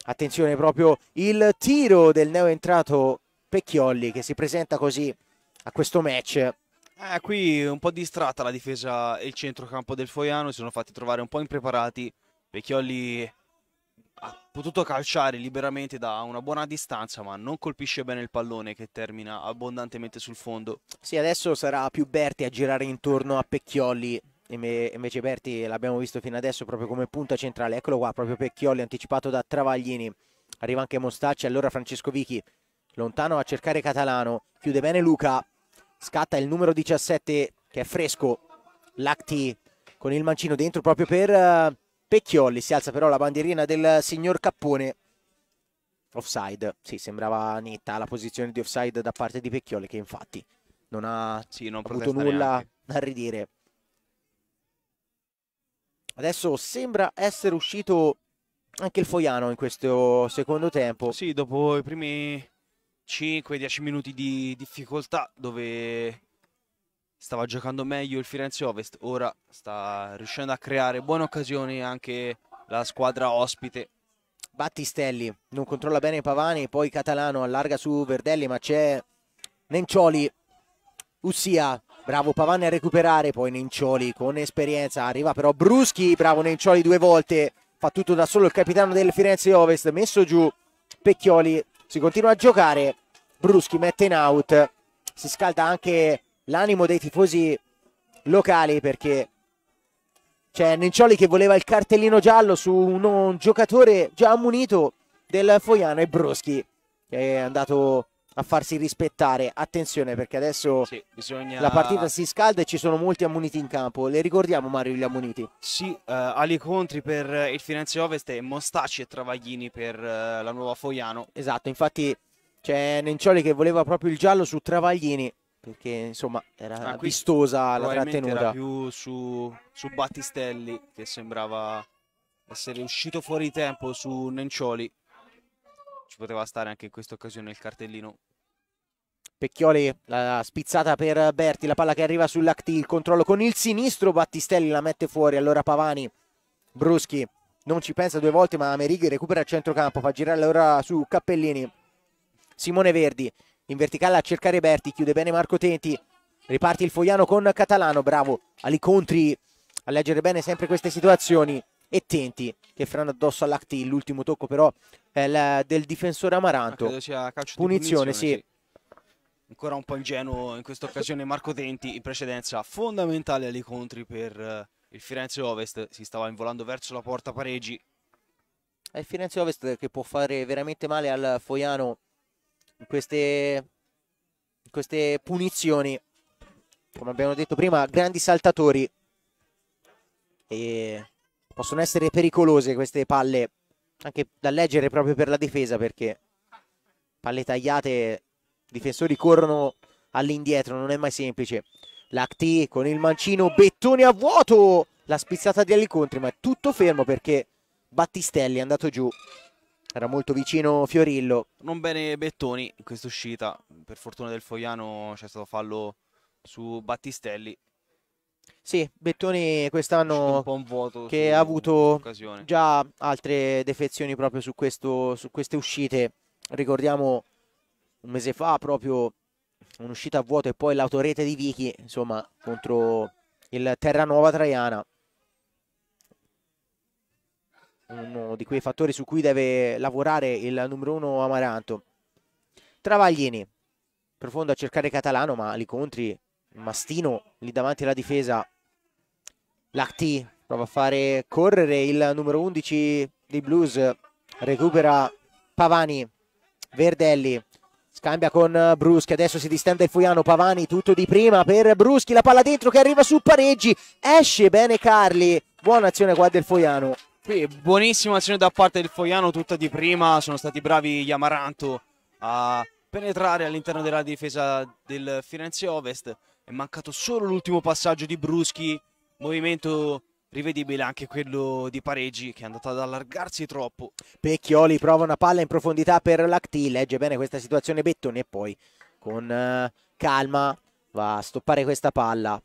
S1: Attenzione proprio il tiro del neo entrato Pecchiolli che si presenta così a questo match eh,
S2: qui un po' distratta la difesa e il centrocampo del Foiano si sono fatti trovare un po' impreparati. Vecchioli ha potuto calciare liberamente da una buona distanza, ma non colpisce bene il pallone che termina abbondantemente sul fondo.
S1: Sì, adesso sarà più Berti a girare intorno a Pecchioli. Invece Berti l'abbiamo visto fino adesso proprio come punta centrale. Eccolo qua, proprio Pecchioli anticipato da Travaglini. Arriva anche Mostacci, allora Francesco Vichi lontano a cercare Catalano, chiude bene Luca, scatta il numero 17 che è fresco, Lacti con il mancino dentro proprio per eh, Pecchioli si alza però la bandierina del signor Cappone, offside, sì sembrava netta la posizione di offside da parte di Pecchioli che infatti
S2: non ha sì, non avuto nulla neanche.
S1: da ridire. Adesso sembra essere uscito anche il Foiano in questo secondo tempo. Sì, dopo i
S2: primi 5-10 minuti di difficoltà dove stava giocando meglio il Firenze Ovest, ora sta riuscendo a creare buone occasioni anche la squadra ospite.
S1: Battistelli non controlla bene Pavani, poi Catalano allarga su Verdelli ma c'è Nencioli, Ussia, bravo Pavani a recuperare, poi Nencioli con esperienza, arriva però Bruschi, bravo Nencioli due volte, fa tutto da solo il capitano del Firenze Ovest, messo giù Pecchioli si continua a giocare, Bruschi mette in out, si scalda anche l'animo dei tifosi locali perché c'è Nencioli che voleva il cartellino giallo su uno, un giocatore già ammunito del Foiano e Bruschi che è andato a farsi rispettare. Attenzione perché adesso sì,
S2: bisogna... la partita si
S1: scalda e ci sono molti ammoniti in campo. Le ricordiamo Mario gli ammoniti? Sì, uh,
S2: Ali Contri per eh, il Firenze Ovest e Mostacci e Travaglini per uh, la nuova Foiano. Esatto, infatti c'è Nencioli che
S1: voleva proprio il giallo su Travaglini perché insomma era ah, vistosa la trattenuta. Era
S2: più su, su Battistelli che sembrava essere uscito fuori tempo su Nencioli ci poteva stare anche in questa occasione il cartellino Pecchioli, la
S1: spizzata per Berti, la palla che arriva sull'Acti, il controllo con il sinistro, Battistelli la mette fuori, allora Pavani, Bruschi non ci pensa due volte ma Merighi recupera il centrocampo, fa girare allora su Cappellini, Simone Verdi in verticale a cercare Berti, chiude bene Marco Tenti, riparte il Fogliano con Catalano, bravo, agli contri a leggere bene sempre queste situazioni e Tenti che frana addosso all'Acti, l'ultimo tocco però eh, la, del difensore Amaranto.
S2: Ah, punizione, sì. sì. Ancora un po' ingenuo in questa occasione Marco Denti in precedenza, fondamentale agli contri per eh, il Firenze Ovest, si stava involando verso la porta pareggi.
S1: È il Firenze Ovest che può fare veramente male al Foiano in queste, in queste punizioni. Come abbiamo detto prima, grandi saltatori. E possono essere pericolose queste palle anche da leggere proprio per la difesa perché palle tagliate, difensori corrono all'indietro, non è mai semplice. Lacti con il mancino, Bettoni a vuoto, la spizzata di Alicontri, ma è tutto fermo perché Battistelli è andato giù. Era molto vicino Fiorillo.
S2: Non bene Bettoni in questa uscita, per fortuna del Fogliano c'è stato fallo su Battistelli
S1: sì, Bettoni quest'anno che ha avuto già altre defezioni proprio su, questo, su queste uscite. Ricordiamo un mese fa proprio un'uscita a vuoto e poi l'autorete di Vichi, insomma, contro il Terranova Traiana. Uno di quei fattori su cui deve lavorare il numero uno Amaranto. Travaglini, profondo a cercare Catalano, ma li contri Mastino lì davanti alla difesa Lacti prova a fare correre il numero 11 dei Blues recupera Pavani Verdelli scambia con Bruschi adesso si distende il Fuiano Pavani tutto di prima per Bruschi la palla dentro che arriva su pareggi esce bene Carli buona azione qua del Foiano
S2: Qui buonissima azione da parte del Foiano tutta di prima sono stati bravi gli Amaranto a penetrare all'interno della difesa del Firenze Ovest è mancato solo l'ultimo passaggio di Bruschi, movimento rivedibile anche quello di Pareggi che è andato ad allargarsi troppo.
S1: Pecchioli prova una palla in profondità per Lacti, legge bene questa situazione Bettoni e poi con eh, calma va a stoppare questa palla.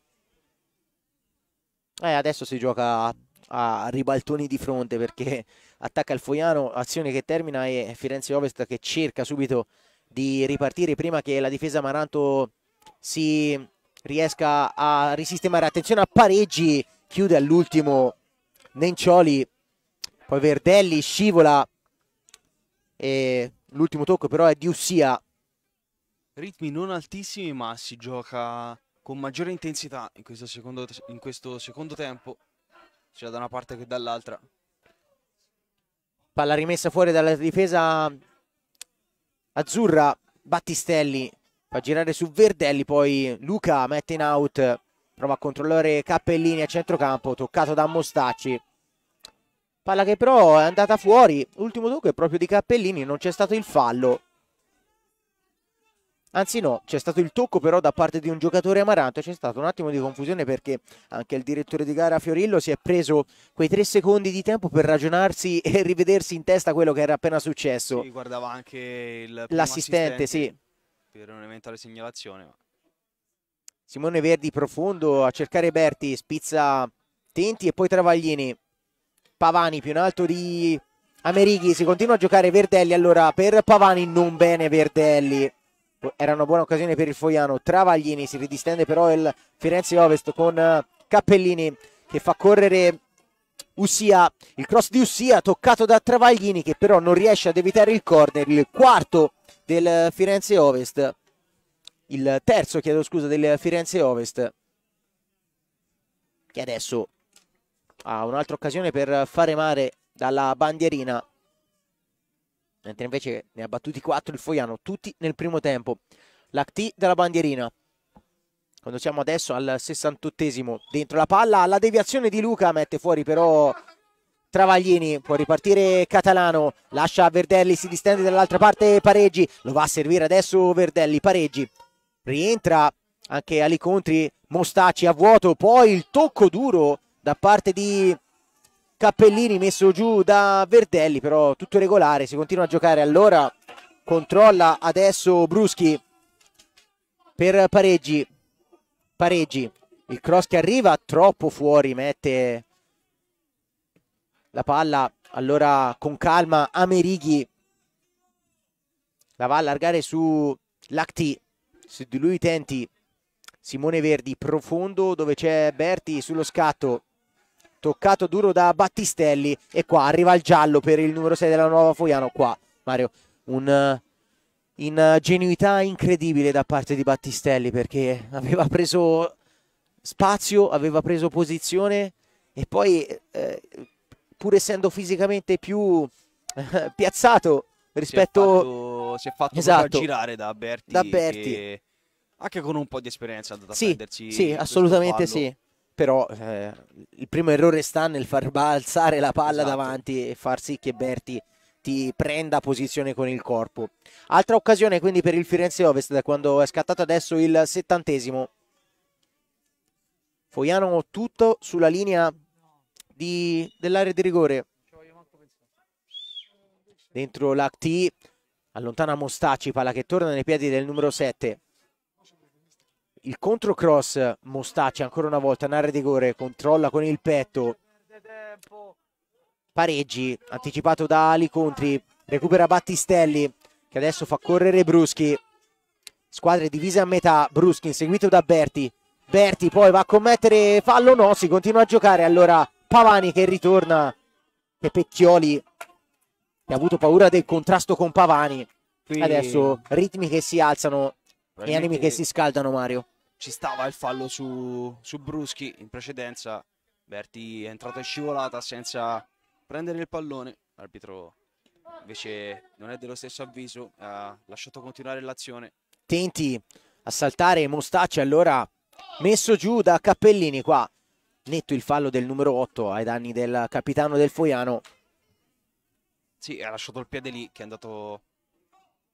S1: E eh, adesso si gioca a ribaltoni di fronte perché *laughs* attacca il Foiano, azione che termina e Firenze Ovest che cerca subito di ripartire prima che la difesa Maranto si riesca a risistemare. Attenzione a pareggi, chiude all'ultimo Nencioli, poi Verdelli scivola e l'ultimo tocco però è di Ussia.
S2: Ritmi non altissimi ma si gioca con maggiore intensità in questo secondo, in questo secondo tempo, sia da una parte che dall'altra. Palla rimessa
S1: fuori dalla difesa azzurra, Battistelli fa girare su Verdelli, poi Luca mette in out, prova a controllare Cappellini a centrocampo, toccato da Mostacci. Palla che però è andata fuori, ultimo tocco è proprio di Cappellini, non c'è stato il fallo. Anzi no, c'è stato il tocco però da parte di un giocatore amaranto, c'è stato un attimo di confusione perché anche il direttore di gara Fiorillo si è preso quei tre secondi di tempo per ragionarsi e rivedersi in testa quello che era appena successo. Sì,
S2: guardava anche l'assistente, sì per un'eventuale segnalazione.
S1: Simone Verdi profondo a cercare Berti, spizza Tenti e poi Travaglini. Pavani più in alto di Amerighi, si continua a giocare Verdelli, allora per Pavani non bene Verdelli. Era una buona occasione per il Foiano, Travaglini si ridistende però il Firenze Ovest con Cappellini che fa correre Usia, il cross di Usia toccato da Travaglini che però non riesce ad evitare il corner, il quarto del Firenze Ovest, il terzo chiedo scusa del Firenze Ovest che adesso ha un'altra occasione per fare mare dalla bandierina mentre invece ne ha battuti quattro il Foiano, tutti nel primo tempo. L'Acti dalla bandierina quando siamo adesso al 68 dentro la palla alla deviazione di Luca mette fuori però Travaglini può ripartire Catalano lascia Verdelli si distende dall'altra parte Pareggi lo va a servire adesso Verdelli Pareggi rientra anche agli contri Mostaci a vuoto poi il tocco duro da parte di Cappellini messo giù da Verdelli però tutto regolare si continua a giocare allora controlla adesso Bruschi per Pareggi pareggi. Il cross che arriva troppo fuori, mette la palla. Allora con calma Amerighi la va a allargare su Lacti. Su di lui tenti Simone Verdi profondo dove c'è Berti sullo scatto. Toccato duro da Battistelli e qua arriva il giallo per il numero 6 della nuova Foiano. Qua Mario un ingenuità eh, incredibile da parte di Battistelli perché aveva preso spazio, aveva preso posizione e poi eh, pur essendo fisicamente più eh, piazzato rispetto...
S2: Si è fatto, si è fatto esatto, girare da Berti, da Berti. Che, anche con un po' di esperienza da sì, perdersi. Sì, assolutamente sì
S1: però eh, il primo errore sta nel far balzare la palla esatto. davanti e far sì che Berti ti prenda posizione con il corpo. Altra occasione quindi per il Firenze Ovest da quando è scattato adesso il settantesimo. Foiano tutto sulla linea dell'area di rigore. Dentro l'ACT, allontana Mostaci, palla che torna nei piedi del numero 7. Il controcross Mostaci ancora una volta in area di rigore, controlla con il petto pareggi, anticipato da Ali Contri, recupera Battistelli che adesso fa correre Bruschi, squadre divise a metà, Bruschi inseguito da Berti, Berti poi va a commettere fallo, no, si continua a giocare, allora Pavani che ritorna, e Pecchioli che ha avuto paura del contrasto con Pavani,
S2: Qui... adesso
S1: ritmi che si alzano
S2: e animi che si
S1: scaldano Mario.
S2: Ci stava il fallo su, su Bruschi in precedenza, Berti è entrato in scivolata senza prendere il pallone, l'arbitro invece non è dello stesso avviso, ha lasciato continuare l'azione.
S1: Tenti a saltare Mostacci, allora messo giù da Cappellini qua, netto il fallo del numero 8 ai danni del capitano del Foiano.
S2: Sì, ha lasciato il piede lì che è andato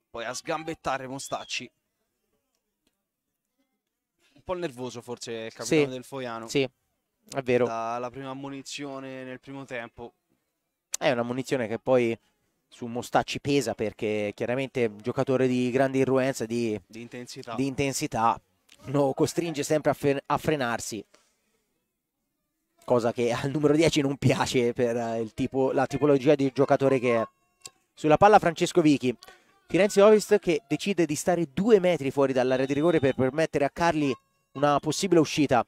S2: poi a sgambettare Mostacci. Un po' nervoso forse il capitano sì, del Foiano. Sì,
S1: è vero.
S2: la prima ammonizione nel primo tempo
S1: è una munizione che poi su Mostacci pesa perché chiaramente giocatore di grande irruenza, di,
S2: di intensità, di
S1: intensità lo costringe sempre a, fre a, frenarsi. Cosa che al numero 10 non piace per eh, tipo, la tipologia di giocatore che è. Sulla palla Francesco Vichi, Firenze Ovest che decide di stare due metri fuori dall'area di rigore per permettere a Carli una possibile uscita.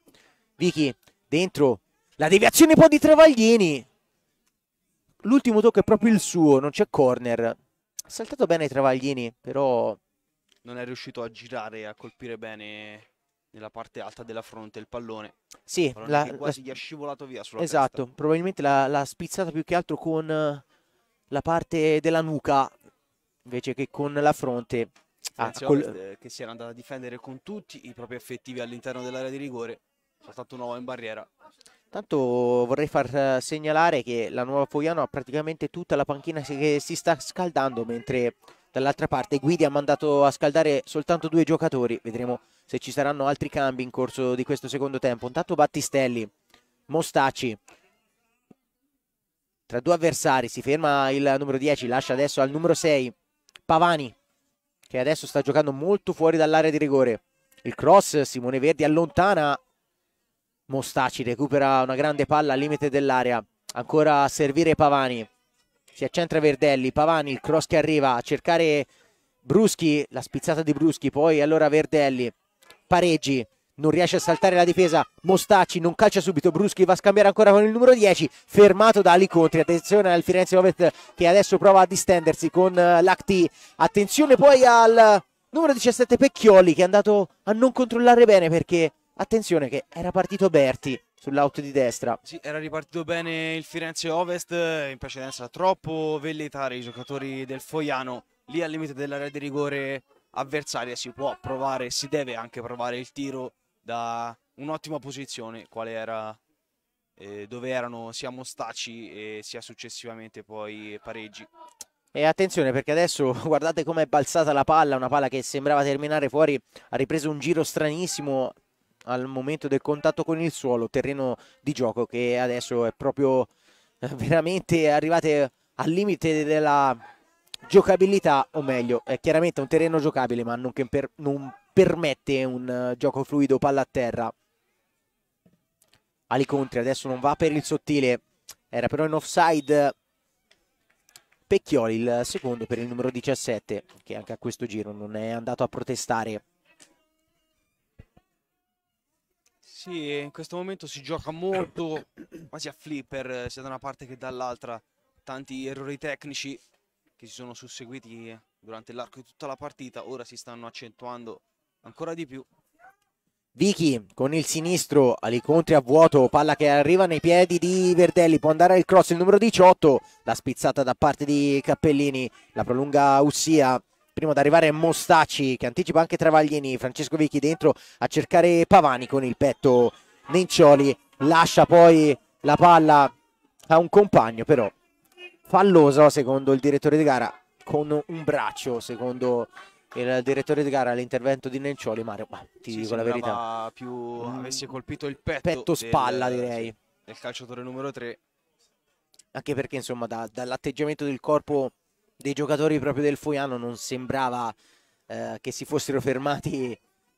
S1: Vichi dentro, la deviazione poi di Travaglini, l'ultimo tocco è proprio il suo, non c'è corner. Ha saltato bene i Travaglini, però...
S2: Non è riuscito a girare, e a colpire bene nella parte alta della fronte il pallone. Sì, pallone la, quasi la... gli ha scivolato via sulla Esatto, testa.
S1: probabilmente l'ha spizzata più che altro con eh, la parte della nuca invece che con la fronte.
S2: Ah, col... Che si era andata a difendere con tutti i propri effettivi all'interno dell'area di rigore, soltanto un uomo in barriera.
S1: Tanto vorrei far eh, segnalare che la nuova Fogliano ha praticamente tutta la panchina che si sta scaldando, mentre dall'altra parte Guidi ha mandato a scaldare soltanto due giocatori. Vedremo se ci saranno altri cambi in corso di questo secondo tempo. Intanto Battistelli, Mostaci, tra due avversari, si ferma il numero 10, lascia adesso al numero 6 Pavani, che adesso sta giocando molto fuori dall'area di rigore. Il cross, Simone Verdi allontana Mostaci recupera una grande palla al limite dell'area. Ancora a servire Pavani. Si accentra Verdelli. Pavani, il cross che arriva a cercare Bruschi. La spizzata di Bruschi. Poi allora Verdelli. Pareggi. Non riesce a saltare la difesa. Mostaci non calcia subito. Bruschi va a scambiare ancora con il numero 10. Fermato da Ali Contri. Attenzione al Firenze Ovet che adesso prova a distendersi con eh, l'Acti. Attenzione poi al numero 17 Pecchioli che è andato a non controllare bene perché Attenzione che era partito Berti sull'out di destra. Sì,
S2: era ripartito bene il Firenze Ovest, in precedenza troppo velletare i giocatori del Foiano, lì al limite dell'area di rigore avversaria si può provare, si deve anche provare il tiro da un'ottima posizione, quale era eh, dove erano sia Mostacci e sia successivamente poi Pareggi.
S1: E attenzione perché adesso *laughs* guardate com'è balzata la palla, una palla che sembrava terminare fuori, ha ripreso un giro stranissimo, al momento del contatto con il suolo, terreno di gioco che adesso è proprio eh, veramente arrivate al limite della giocabilità, o meglio, è chiaramente un terreno giocabile ma non, per, non permette un uh, gioco fluido palla a terra. Alicontri adesso non va per il sottile, era però in offside Pecchioli il secondo per il numero 17 che anche a questo giro non è andato a protestare
S2: Sì, in questo momento si gioca molto quasi a flipper, eh, sia da una parte che dall'altra. Tanti errori tecnici che si sono susseguiti durante l'arco di tutta la partita, ora si stanno accentuando ancora di più.
S1: Vichi con il sinistro all'incontro a vuoto, palla che arriva nei piedi di Verdelli, può andare al cross il numero 18, la spizzata da parte di Cappellini, la prolunga Ussia, primo ad arrivare è Mostaci che anticipa anche Travaglini, Francesco Vecchi dentro a cercare Pavani con il petto Nencioli, lascia poi la palla a un compagno però falloso secondo il direttore di gara con un braccio secondo il direttore di gara all'intervento di Nencioli Mario ma ti sì, dico la verità
S2: più mm. avesse colpito il petto petto spalla del, direi del calciatore numero 3
S1: anche perché insomma da, dall'atteggiamento del corpo dei giocatori proprio del Foiano non sembrava eh, che si fossero fermati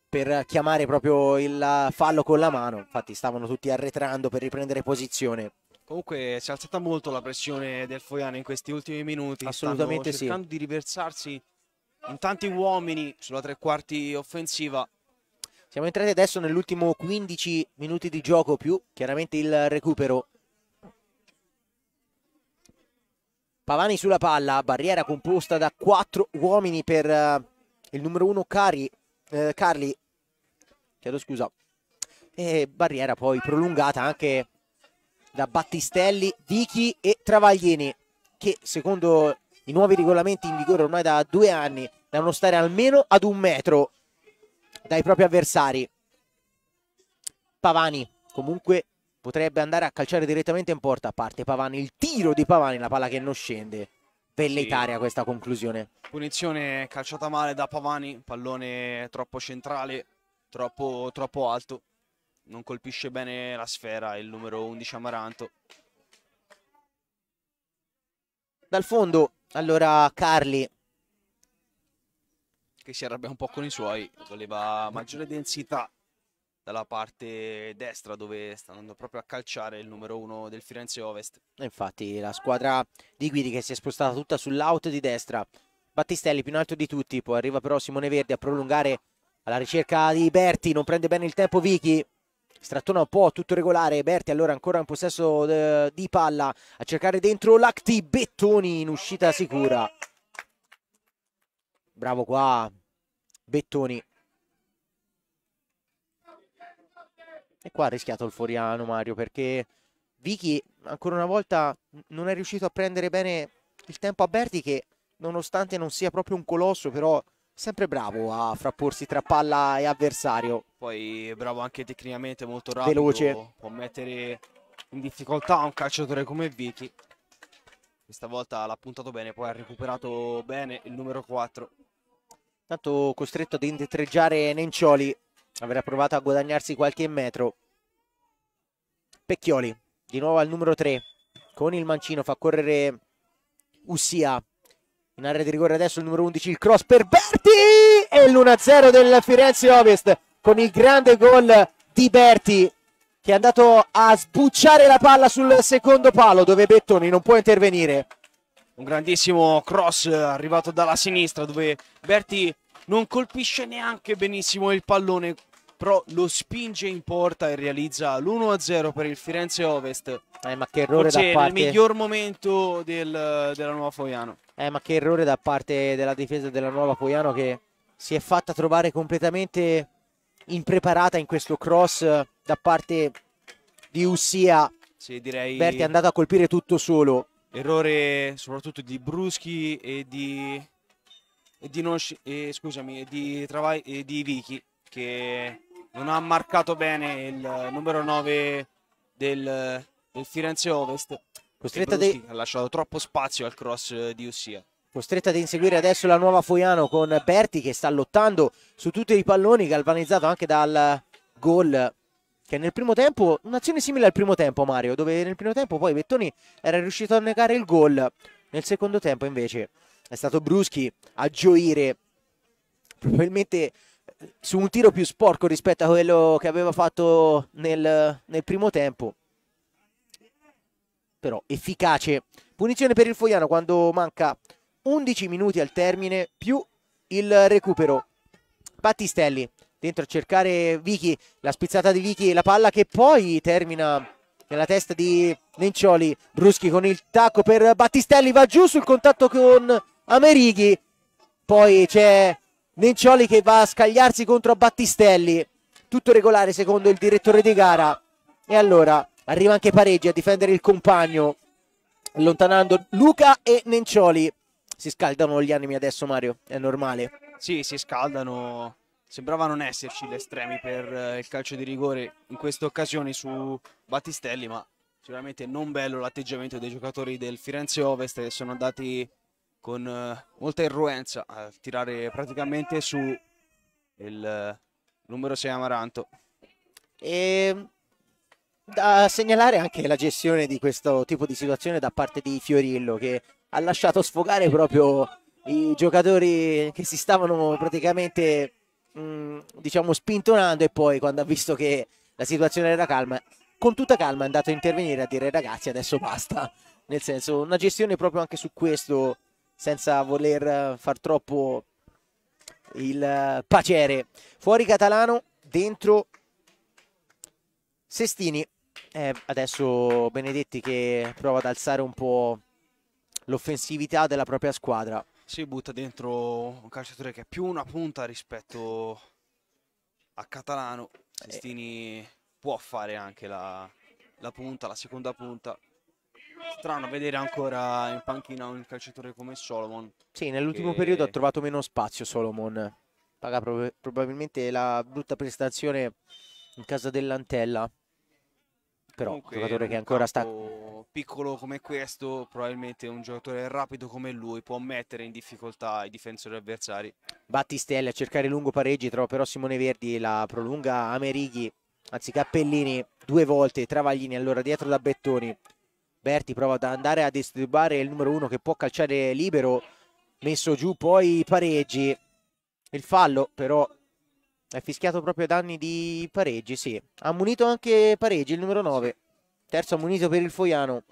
S1: per chiamare proprio il fallo con la mano, infatti stavano tutti arretrando per riprendere posizione.
S2: Comunque si è alzata molto la pressione del Foiano in questi ultimi minuti, assolutamente Stanno cercando sì. di riversarsi in tanti uomini sulla tre quarti offensiva.
S1: Siamo entrati adesso nell'ultimo 15 minuti di gioco più chiaramente il recupero Pavani sulla palla, barriera composta da quattro uomini per uh, il numero uno Cari, eh, Carli, chiedo scusa, e barriera poi prolungata anche da Battistelli, Vichi e Travaglini che secondo i nuovi regolamenti in vigore ormai da due anni devono stare almeno ad un metro dai propri avversari. Pavani comunque potrebbe andare a calciare direttamente in porta a parte Pavani, il tiro di Pavani, la palla che non scende. Bellitaria sì. questa conclusione.
S2: Punizione calciata male da Pavani, pallone troppo centrale, troppo, troppo alto. Non colpisce bene la sfera il numero 11 Amaranto. Dal fondo, allora Carli. Che si arrabbia un po' con i suoi, voleva maggiore densità dalla parte destra dove sta andando proprio a calciare il numero uno del Firenze Ovest.
S1: Infatti la squadra di Guidi che si è spostata tutta sull'out di destra. Battistelli più in alto di tutti, poi arriva però Simone Verdi a prolungare alla ricerca di Berti, non prende bene il tempo Vichi. Strattona un po', tutto regolare, Berti allora ancora in possesso eh, di palla a cercare dentro Lacti, Bettoni in uscita sicura. Bravo qua, Bettoni E qua ha rischiato il Foriano Mario perché Vicky ancora una volta non è riuscito a prendere bene il tempo a Berti che nonostante non sia proprio un colosso però sempre bravo a frapporsi tra palla e avversario.
S2: Poi bravo anche tecnicamente, molto rapido. Veloce. Può mettere in difficoltà un calciatore come Vicky. Questa volta l'ha puntato bene, poi ha recuperato bene il numero 4.
S1: Tanto costretto ad indietreggiare Nencioli avrà provato a guadagnarsi qualche metro. Pecchioli, di nuovo al numero 3, con il mancino, fa correre Ussia. In area di rigore adesso il numero 11, il cross per Berti! E l'1-0 del Firenze Ovest, con il grande gol di Berti, che è andato a sbucciare la palla sul secondo palo, dove Bettoni non può intervenire.
S2: Un grandissimo cross arrivato dalla sinistra, dove Berti non colpisce neanche benissimo il pallone però lo spinge in porta e realizza l'1-0 per il Firenze Ovest. Eh, ma che errore Forse da parte... il miglior momento del, della Nuova Foiano.
S1: Eh, ma che errore da parte della difesa della Nuova Foiano che si è fatta trovare completamente impreparata in questo cross da parte di Ussia.
S2: Sì, direi... Berti è andato a
S1: colpire tutto solo.
S2: Errore soprattutto di Bruschi e di... E di, Nosh... eh, scusami, e di, Travai... e di Vichi che non ha marcato bene il numero 9 del, del Firenze Ovest. Costretta di... Ha lasciato troppo spazio al cross di Ussia.
S1: Costretta ad inseguire adesso la nuova Foiano con Berti che sta lottando su tutti i palloni, galvanizzato anche dal gol che nel primo tempo, un'azione simile al primo tempo Mario, dove nel primo tempo poi Bettoni era riuscito a negare il gol, nel secondo tempo invece è stato Bruschi a gioire, probabilmente su un tiro più sporco rispetto a quello che aveva fatto nel, nel primo tempo però efficace punizione per il Foiano quando manca 11 minuti al termine più il recupero Battistelli dentro a cercare Vichy, la spizzata di Vichy la palla che poi termina nella testa di Nencioli Bruschi con il tacco per Battistelli va giù sul contatto con Amerighi poi c'è Nencioli che va a scagliarsi contro Battistelli tutto regolare secondo il direttore di gara e allora arriva anche Pareggi a difendere il compagno allontanando Luca e Nencioli si scaldano gli animi adesso Mario è normale
S2: sì si scaldano sembrava non esserci gli estremi per eh, il calcio di rigore in queste occasioni su Battistelli ma sicuramente non bello l'atteggiamento dei giocatori del Firenze Ovest che sono andati con eh, molta irruenza a tirare praticamente su il eh, numero 6 Amaranto. E ehm, da
S1: segnalare anche la gestione di questo tipo di situazione da parte di Fiorillo che ha lasciato sfogare proprio i giocatori che si stavano praticamente mh, mm, diciamo spintonando e poi quando ha visto che la situazione era calma con tutta calma è andato a intervenire a dire ragazzi adesso basta nel senso una gestione proprio anche su questo senza voler eh, far troppo il eh, pacere. Fuori Catalano, dentro Sestini. Eh, adesso Benedetti che prova ad alzare un po' l'offensività della propria squadra.
S2: Si butta dentro un calciatore che è più una punta rispetto a Catalano. Eh. Sestini eh. può fare anche la, la punta, la seconda punta, strano vedere ancora in panchina un calciatore come Solomon.
S1: Sì, nell'ultimo che... periodo ha trovato meno spazio Solomon. Paga prob probabilmente la brutta prestazione in casa dell'Antella. Però Comunque, un giocatore che ancora sta
S2: piccolo come questo, probabilmente un giocatore rapido come lui può mettere in difficoltà i difensori avversari.
S1: Battistelli a cercare lungo pareggi, trova però Simone Verdi la prolunga Amerighi, anzi Cappellini due volte, Travaglini allora dietro da Bettoni, Berti prova ad andare a disturbare il numero uno che può calciare libero, messo giù poi pareggi. Il fallo però è fischiato proprio a danni di pareggi, sì. Ha munito anche pareggi il numero 9. Terzo munito per il Foiano.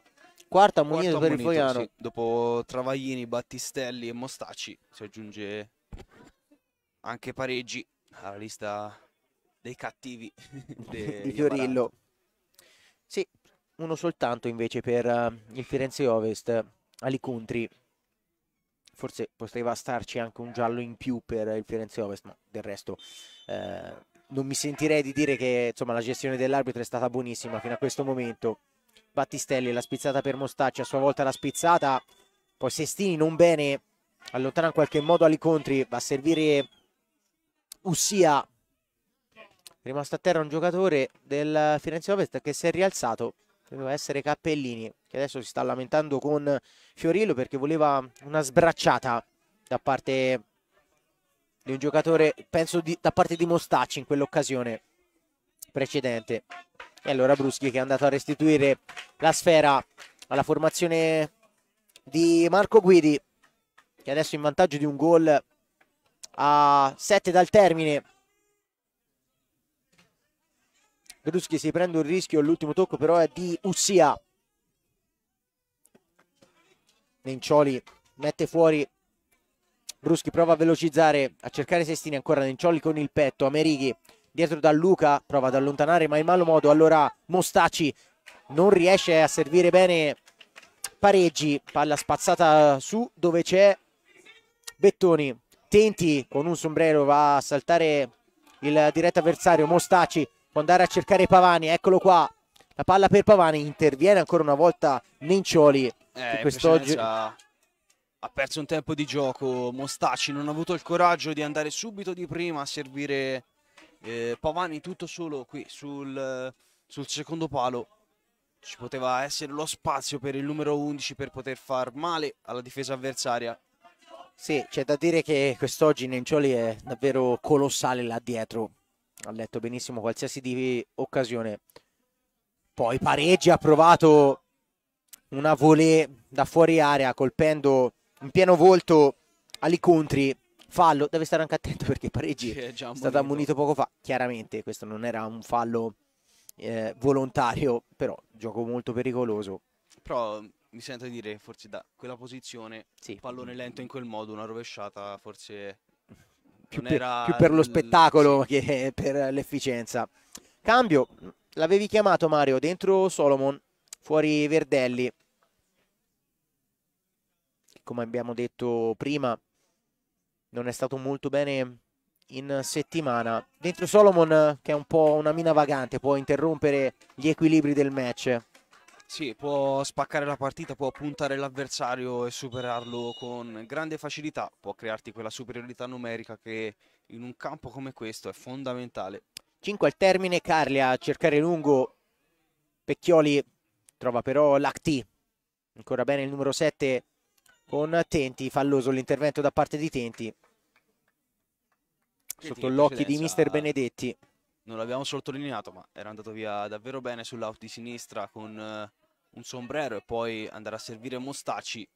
S1: Quarto munito Quarto per ammonito, il Foiano. Sì.
S2: Dopo Travaglini, Battistelli e Mostacci si aggiunge anche pareggi alla lista dei cattivi *laughs* di Fiorillo.
S1: Sì, uno soltanto invece per uh, il Firenze Ovest Alicontri forse poteva starci anche un giallo in più per il Firenze Ovest ma del resto eh, non mi sentirei di dire che insomma, la gestione dell'arbitro è stata buonissima fino a questo momento Battistelli la spizzata per Mostacci a sua volta la spizzata poi Sestini non bene allontana in qualche modo Alicontri va a servire Ussia rimasto a terra un giocatore del Firenze Ovest che si è rialzato doveva essere Cappellini che adesso si sta lamentando con Fiorillo perché voleva una sbracciata da parte di un giocatore, penso di, da parte di Mostacci in quell'occasione precedente. E allora Bruschi che è andato a restituire la sfera alla formazione di Marco Guidi che adesso in vantaggio di un gol a 7 dal termine Veruschi si prende un rischio, l'ultimo tocco però è di Ussia. Nencioli mette fuori Bruschi prova a velocizzare, a cercare Sestini ancora Nencioli con il petto, Amerighi dietro da Luca, prova ad allontanare ma in malo modo, allora Mostaci non riesce a servire bene Pareggi, palla spazzata su dove c'è Bettoni, Tenti con un sombrero va a saltare il diretto avversario Mostaci può andare a cercare Pavani, eccolo qua, la palla per Pavani, interviene ancora una volta Nencioli. Eh, quest'oggi
S2: ha perso un tempo di gioco, Mostacci non ha avuto il coraggio di andare subito di prima a servire eh, Pavani tutto solo qui sul, sul secondo palo. Ci poteva essere lo spazio per il numero 11 per poter far male alla difesa avversaria.
S1: Sì, c'è da dire che quest'oggi Nencioli è davvero colossale là dietro ha letto benissimo qualsiasi di occasione. Poi pareggi ha provato una volée da fuori area colpendo in pieno volto Ali Contri. Fallo, deve stare anche attento perché pareggi è, è stato ammonito poco fa. Chiaramente questo non era un fallo eh, volontario, però gioco molto pericoloso.
S2: Però mm, mi sento di dire forse da quella posizione, sì. pallone lento in quel modo, una rovesciata forse più per, più per, lo spettacolo
S1: sì. che *laughs* per l'efficienza. Cambio, l'avevi chiamato Mario, dentro Solomon, fuori Verdelli. Come abbiamo detto prima, non è stato molto bene in settimana. Dentro Solomon, che è un po' una mina vagante, può interrompere gli equilibri del match.
S2: Sì, può spaccare la partita, può puntare l'avversario e superarlo con grande facilità, può crearti quella superiorità numerica che in un campo come questo è fondamentale.
S1: 5 al termine, Carli a cercare lungo, Pecchioli trova però Lacti, ancora bene il numero 7 con Tenti, falloso l'intervento da parte di Tenti,
S2: sotto l'occhio di mister
S1: Benedetti
S2: non l'abbiamo sottolineato ma era andato via davvero bene sull'out di sinistra con eh, un sombrero e poi andare a servire Mostacci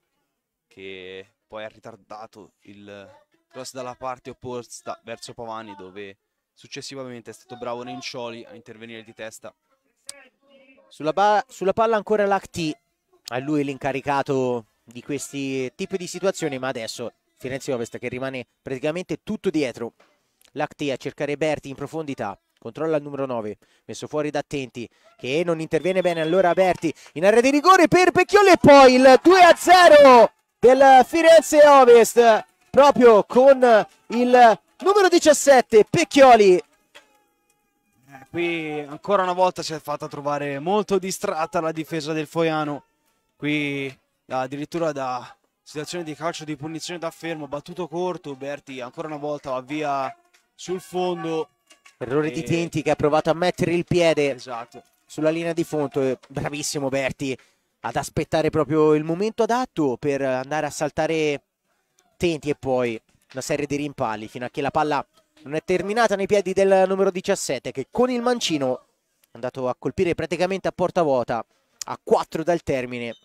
S2: che poi ha ritardato il cross dalla parte opposta verso Pavani dove successivamente è stato bravo Rincioli a intervenire di testa. Sulla,
S1: sulla palla ancora l'Acti, a lui l'incaricato di questi tipi di situazioni, ma adesso Firenze Ovest che rimane praticamente tutto dietro. L'Acti a cercare Berti in profondità, controlla il numero 9, messo fuori da Attenti, che non interviene bene, allora Berti in area di rigore per Pecchioli e poi il 2-0 del Firenze Ovest, proprio con il numero 17 Pecchioli.
S2: Eh, qui ancora una volta si è fatta trovare molto distratta la difesa del Foiano, qui addirittura da situazione di calcio di punizione da fermo, battuto corto, Berti ancora una volta va via sul fondo
S1: Errore e... di Tienti che ha provato a mettere il piede esatto. sulla linea di fondo. Eh, bravissimo Berti ad aspettare proprio il momento adatto per andare a saltare Tienti e poi una serie di rimpalli fino a che la palla non è terminata nei piedi del numero 17 che con il mancino è andato a colpire praticamente a porta vuota a 4 dal termine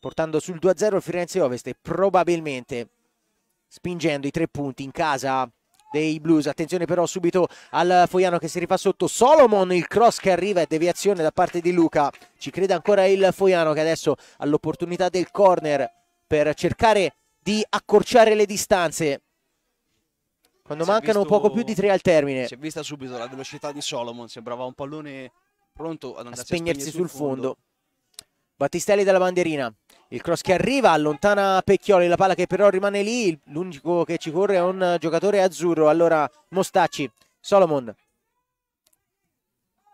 S1: portando sul 2-0 il Firenze Ovest e probabilmente spingendo i tre punti in casa dei Blues. Attenzione però subito al Foiano che si rifà sotto. Solomon il cross che arriva e deviazione da parte di Luca. Ci crede ancora il Foiano che adesso ha l'opportunità del corner per cercare di accorciare le distanze. Quando si mancano visto, poco più di tre al termine. Si è
S2: vista subito la velocità di Solomon, sembrava un pallone pronto ad andare a spegnersi, a spegnersi sul, sul fondo.
S1: fondo. Battistelli dalla banderina. Il cross che arriva, allontana Pecchioli, la palla che però rimane lì, l'unico che ci corre è un giocatore azzurro, allora Mostacci, Solomon,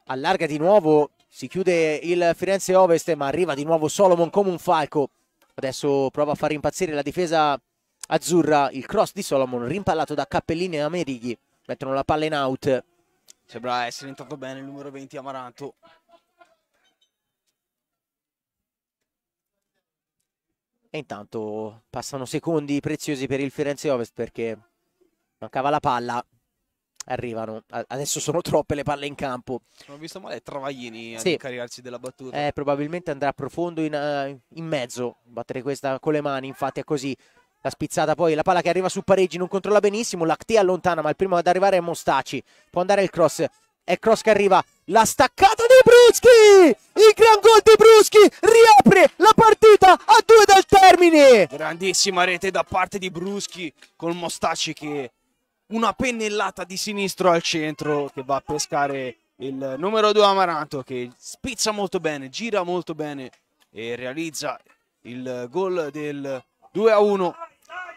S1: allarga di nuovo, si chiude il Firenze Ovest ma arriva di nuovo Solomon come un falco, adesso prova a far impazzire la difesa azzurra, il cross di Solomon rimpallato da Cappellini e Amerighi, mettono la palla in out.
S2: Sembra essere entrato bene il numero 20 Amaranto.
S1: E intanto passano secondi preziosi per il Firenze Ovest perché mancava la palla. Arrivano, adesso sono troppe le palle in campo.
S2: Non ho visto male Travaglini a sì. caricarsi della battuta. Eh,
S1: probabilmente andrà profondo in, uh, in mezzo, battere questa con le mani, infatti è così. La spizzata poi, la palla che arriva su Pareggi non controlla benissimo, Lacti allontana ma il primo ad arrivare è Mostaci. Può andare il cross, è cross che arriva la staccata di Bruschi, il gran gol di Bruschi riapre la partita a due dal termine.
S2: Grandissima rete da parte di Bruschi con Mostacci che una pennellata di sinistro al centro che va a pescare il numero 2 Amaranto che spizza molto bene, gira molto bene e realizza il gol del 2 a 1.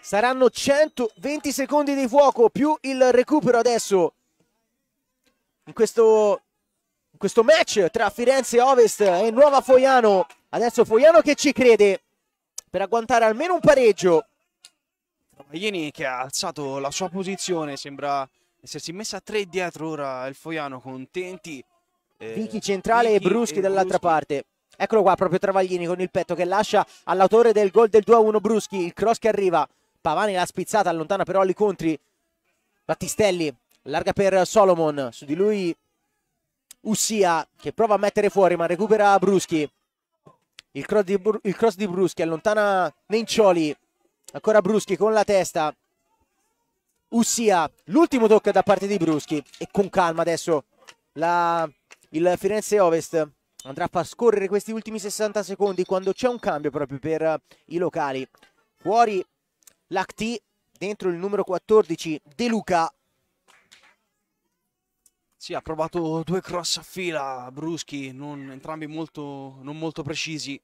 S1: Saranno 120 secondi di fuoco più il recupero adesso in questo questo match tra Firenze Ovest e Nuova Foiano. Adesso Foiano che ci crede per agguantare almeno un pareggio.
S2: Ieni che ha alzato la sua posizione, sembra essersi messa a tre dietro ora il Foiano contenti. Eh, centrale Vicky e Bruschi dall'altra
S1: parte. Eccolo qua, proprio Travaglini con il petto che lascia all'autore del gol del 2-1 Bruschi. Il cross che arriva, Pavani l'ha spizzata, allontana però Ali Contri. Battistelli, larga per Solomon, su di lui Ussia che prova a mettere fuori ma recupera Bruschi. Il cross di, Br il cross di Bruschi allontana Nencioli. Ancora Bruschi con la testa. Ussia, l'ultimo tocca da parte di Bruschi e con calma adesso la, il Firenze Ovest andrà a far scorrere questi ultimi 60 secondi quando c'è un cambio proprio per i locali. Fuori
S2: l'Acti, dentro il numero 14 De Luca sì, ha provato due cross a fila, bruschi, non, entrambi molto, non molto precisi.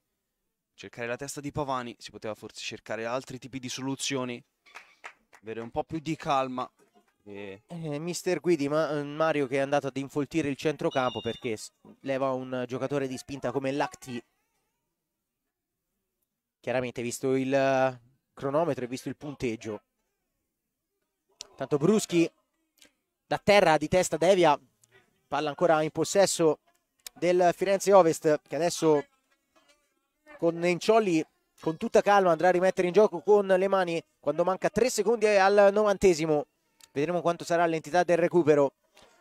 S2: Cercare la testa di Pavani, si poteva forse cercare altri tipi di soluzioni, avere un po' più di calma. E...
S1: Eh, Mister Guidi, ma, eh, Mario che è andato ad infoltire il centrocampo perché leva un giocatore di spinta come Lacti. Chiaramente, visto il eh, cronometro e visto il punteggio. Tanto Bruschi da terra di testa devia palla ancora in possesso del Firenze Ovest che adesso con Nencioli con tutta calma andrà a rimettere in gioco con le mani quando manca 3 secondi al novantesimo vedremo quanto sarà l'entità del recupero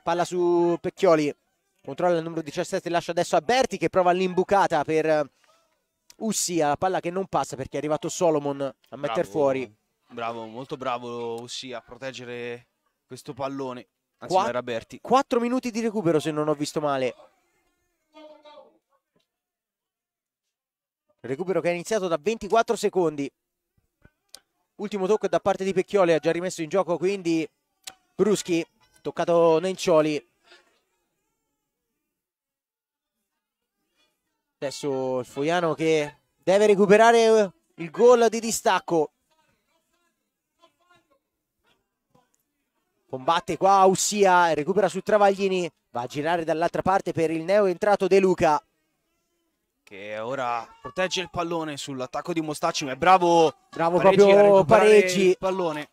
S1: palla su Pecchioli controlla il numero 17 lascia adesso a Berti che prova l'imbucata per Ussia la palla che non passa perché è arrivato Solomon a metter bravo, fuori
S2: bravo molto bravo Ussia a proteggere questo pallone Anzi, Qua- era Berti.
S1: 4 minuti di recupero se non ho visto male. Recupero che è iniziato da 24 secondi. Ultimo tocco da parte di Pecchioli, ha già rimesso in gioco quindi Bruschi, toccato Nencioli. Adesso il Foiano che deve recuperare il gol di distacco. combatte qua Aussia, recupera su Travaglini, va a girare dall'altra parte per il neo entrato De Luca.
S2: Che ora protegge il pallone sull'attacco di Mostacci, ma è bravo, bravo Pareggi proprio Pareggi. Il pallone.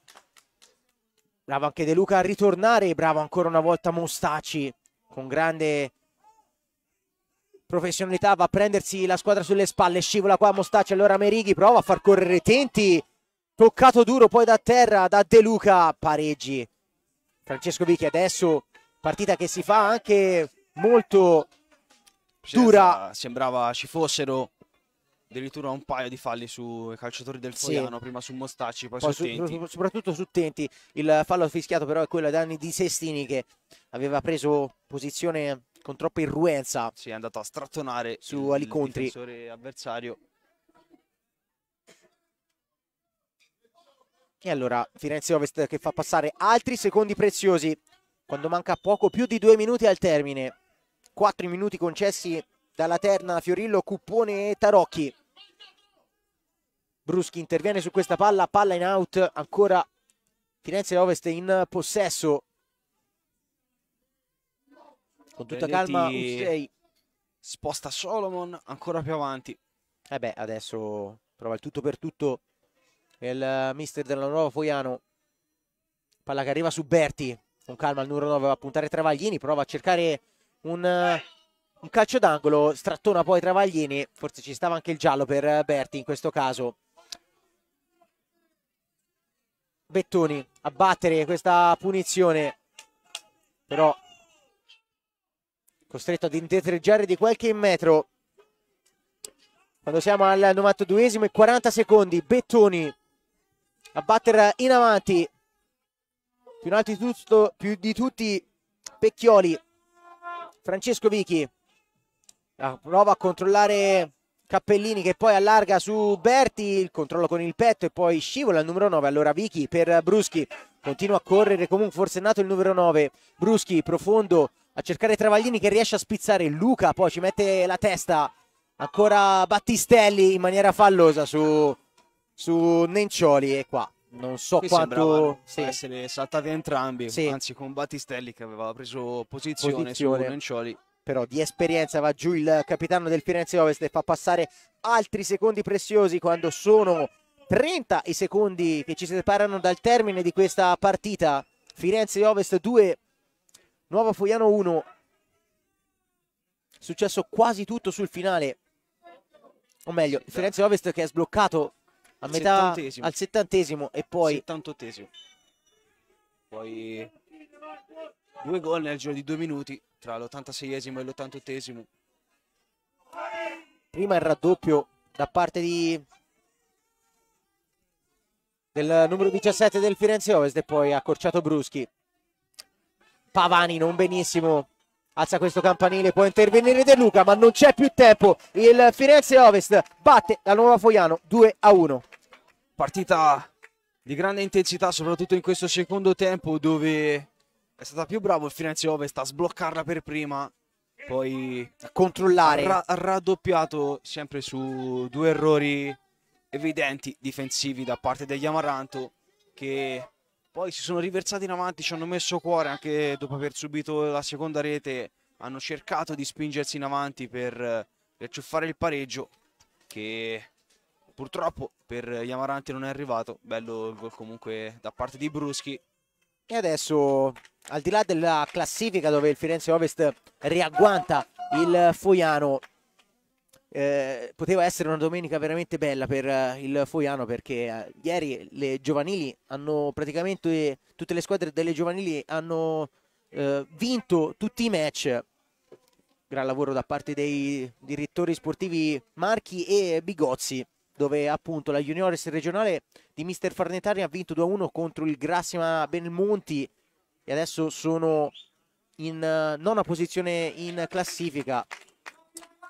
S1: Bravo anche De Luca a ritornare, bravo ancora una volta Mostacci con grande professionalità va a prendersi la squadra sulle spalle, scivola qua Mostacci, allora Merighi prova a far correre Tenti, toccato duro poi da terra da De Luca, pareggi Francesco Vicchi adesso partita che si fa anche molto dura.
S2: Sembrava ci fossero addirittura un paio di falli sui calciatori del Foiano, sì. prima su Mostacci, poi, poi su, Tenti.
S1: Soprattutto su Tenti, il fallo fischiato però è quello ad danni di Sestini che aveva preso posizione con troppa irruenza. Sì, è andato a strattonare su il, Alicontri. il
S2: difensore avversario
S1: E allora Firenze Ovest che fa passare altri secondi preziosi quando manca poco più di due minuti al termine. Quattro minuti concessi dalla terna Fiorillo, Cuppone e Tarocchi. Bruschi interviene su questa palla, palla in out, ancora Firenze Ovest in possesso. Con tutta calma Uzzei. Sposta Solomon ancora più avanti. E eh beh, adesso prova il tutto per tutto il eh, mister della nuova Foiano palla che arriva su Berti con calma il numero 9 va a puntare Travaglini prova a cercare un, eh, un calcio d'angolo strattona poi Travaglini forse ci stava anche il giallo per eh, Berti in questo caso Bettoni a battere questa punizione però costretto ad indietreggiare di qualche metro quando siamo al 92esimo e 40 secondi Bettoni a battere in avanti più in alto di, tutto, più di tutti Pecchioli Francesco Vichi ah, prova a controllare Cappellini che poi allarga su Berti il controllo con il petto e poi scivola il numero 9 allora Vichi per Bruschi continua a correre comunque forsennato il numero 9 Bruschi profondo a cercare Travaglini che riesce a spizzare Luca poi ci mette la testa ancora Battistelli in maniera fallosa su su Nencioli e qua.
S2: Non so Qui quanto sì. essere saltati entrambi, sì. anzi con Battistelli che aveva preso posizione, posizione. su Nencioli
S1: però di esperienza va giù il capitano del Firenze Ovest e fa passare altri secondi preziosi quando sono 30 i secondi che ci separano dal termine di questa partita Firenze Ovest 2 Nuova Foiano 1 successo quasi tutto sul finale o meglio Firenze Ovest che è sbloccato a al metà settantesimo. al settantesimo
S2: e poi 78 Poi due gol nel giro di due minuti tra l'86esimo e l'88esimo.
S1: Prima il raddoppio da parte di del numero 17 del Firenze Ovest e poi accorciato Bruschi. Pavani non benissimo alza questo campanile, può intervenire De Luca, ma non c'è più tempo. Il Firenze Ovest batte la nuova Foiano 2 a 1
S2: partita di grande intensità, soprattutto in questo secondo tempo dove è stata più bravo il Firenze Ovest a sbloccarla per prima, poi a controllare. Ha raddoppiato sempre su due errori evidenti difensivi da parte degli Amaranto che poi si sono riversati in avanti, ci hanno messo cuore anche dopo aver subito la seconda rete, hanno cercato di spingersi in avanti per riacciuffare il pareggio che Purtroppo per gli amaranti non è arrivato, bello il gol comunque da parte di Bruschi.
S1: E adesso al di là della classifica dove il Firenze Ovest riagguanta il Foiano, eh, poteva essere una domenica veramente bella per eh, il Foiano perché eh, ieri le giovanili hanno praticamente tutte le squadre delle giovanili hanno eh, vinto tutti i match gran lavoro da parte dei direttori sportivi Marchi e Bigozzi dove appunto la Juniores regionale di Mister Farnetari ha vinto 2-1 contro il Grassima Belmonti e adesso sono in uh, nona posizione in classifica.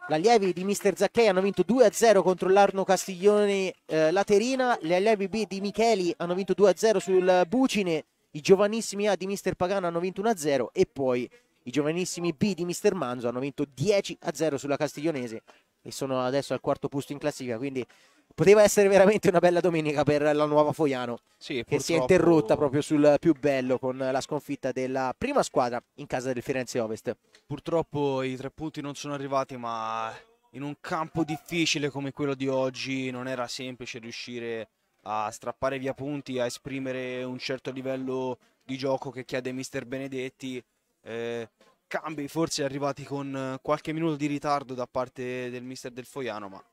S1: Gli allievi di Mister Zacchei hanno vinto 2-0 contro l'Arno Castiglione eh, Laterina, gli allievi B di Micheli hanno vinto 2-0 sul Bucine, i giovanissimi A di Mister Pagano hanno vinto 1-0 e poi i giovanissimi B di Mister Manzo hanno vinto 10-0 sulla Castiglionese e sono adesso al quarto posto in classifica, quindi poteva essere veramente una bella domenica per la nuova Foiano
S2: sì, che purtroppo... si è interrotta proprio
S1: sul più bello con la sconfitta della prima squadra in
S2: casa del Firenze Ovest purtroppo i tre punti non sono arrivati ma in un campo difficile come quello di oggi non era semplice riuscire a strappare via punti a esprimere un certo livello di gioco che chiede mister Benedetti eh, cambi forse arrivati con qualche minuto di ritardo da parte del mister del Foiano ma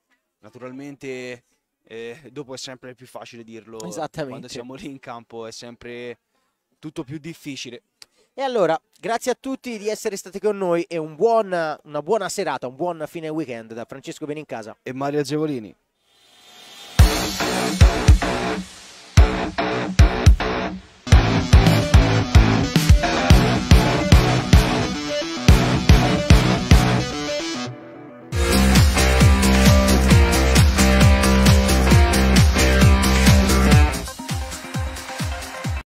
S2: Naturalmente eh, dopo è sempre più facile dirlo, quando siamo lì in campo è sempre tutto più difficile. E allora, grazie
S1: a tutti di essere stati con noi e un buon, una buona serata, un buon fine weekend da Francesco
S2: Benincasa e Mario Agevolini.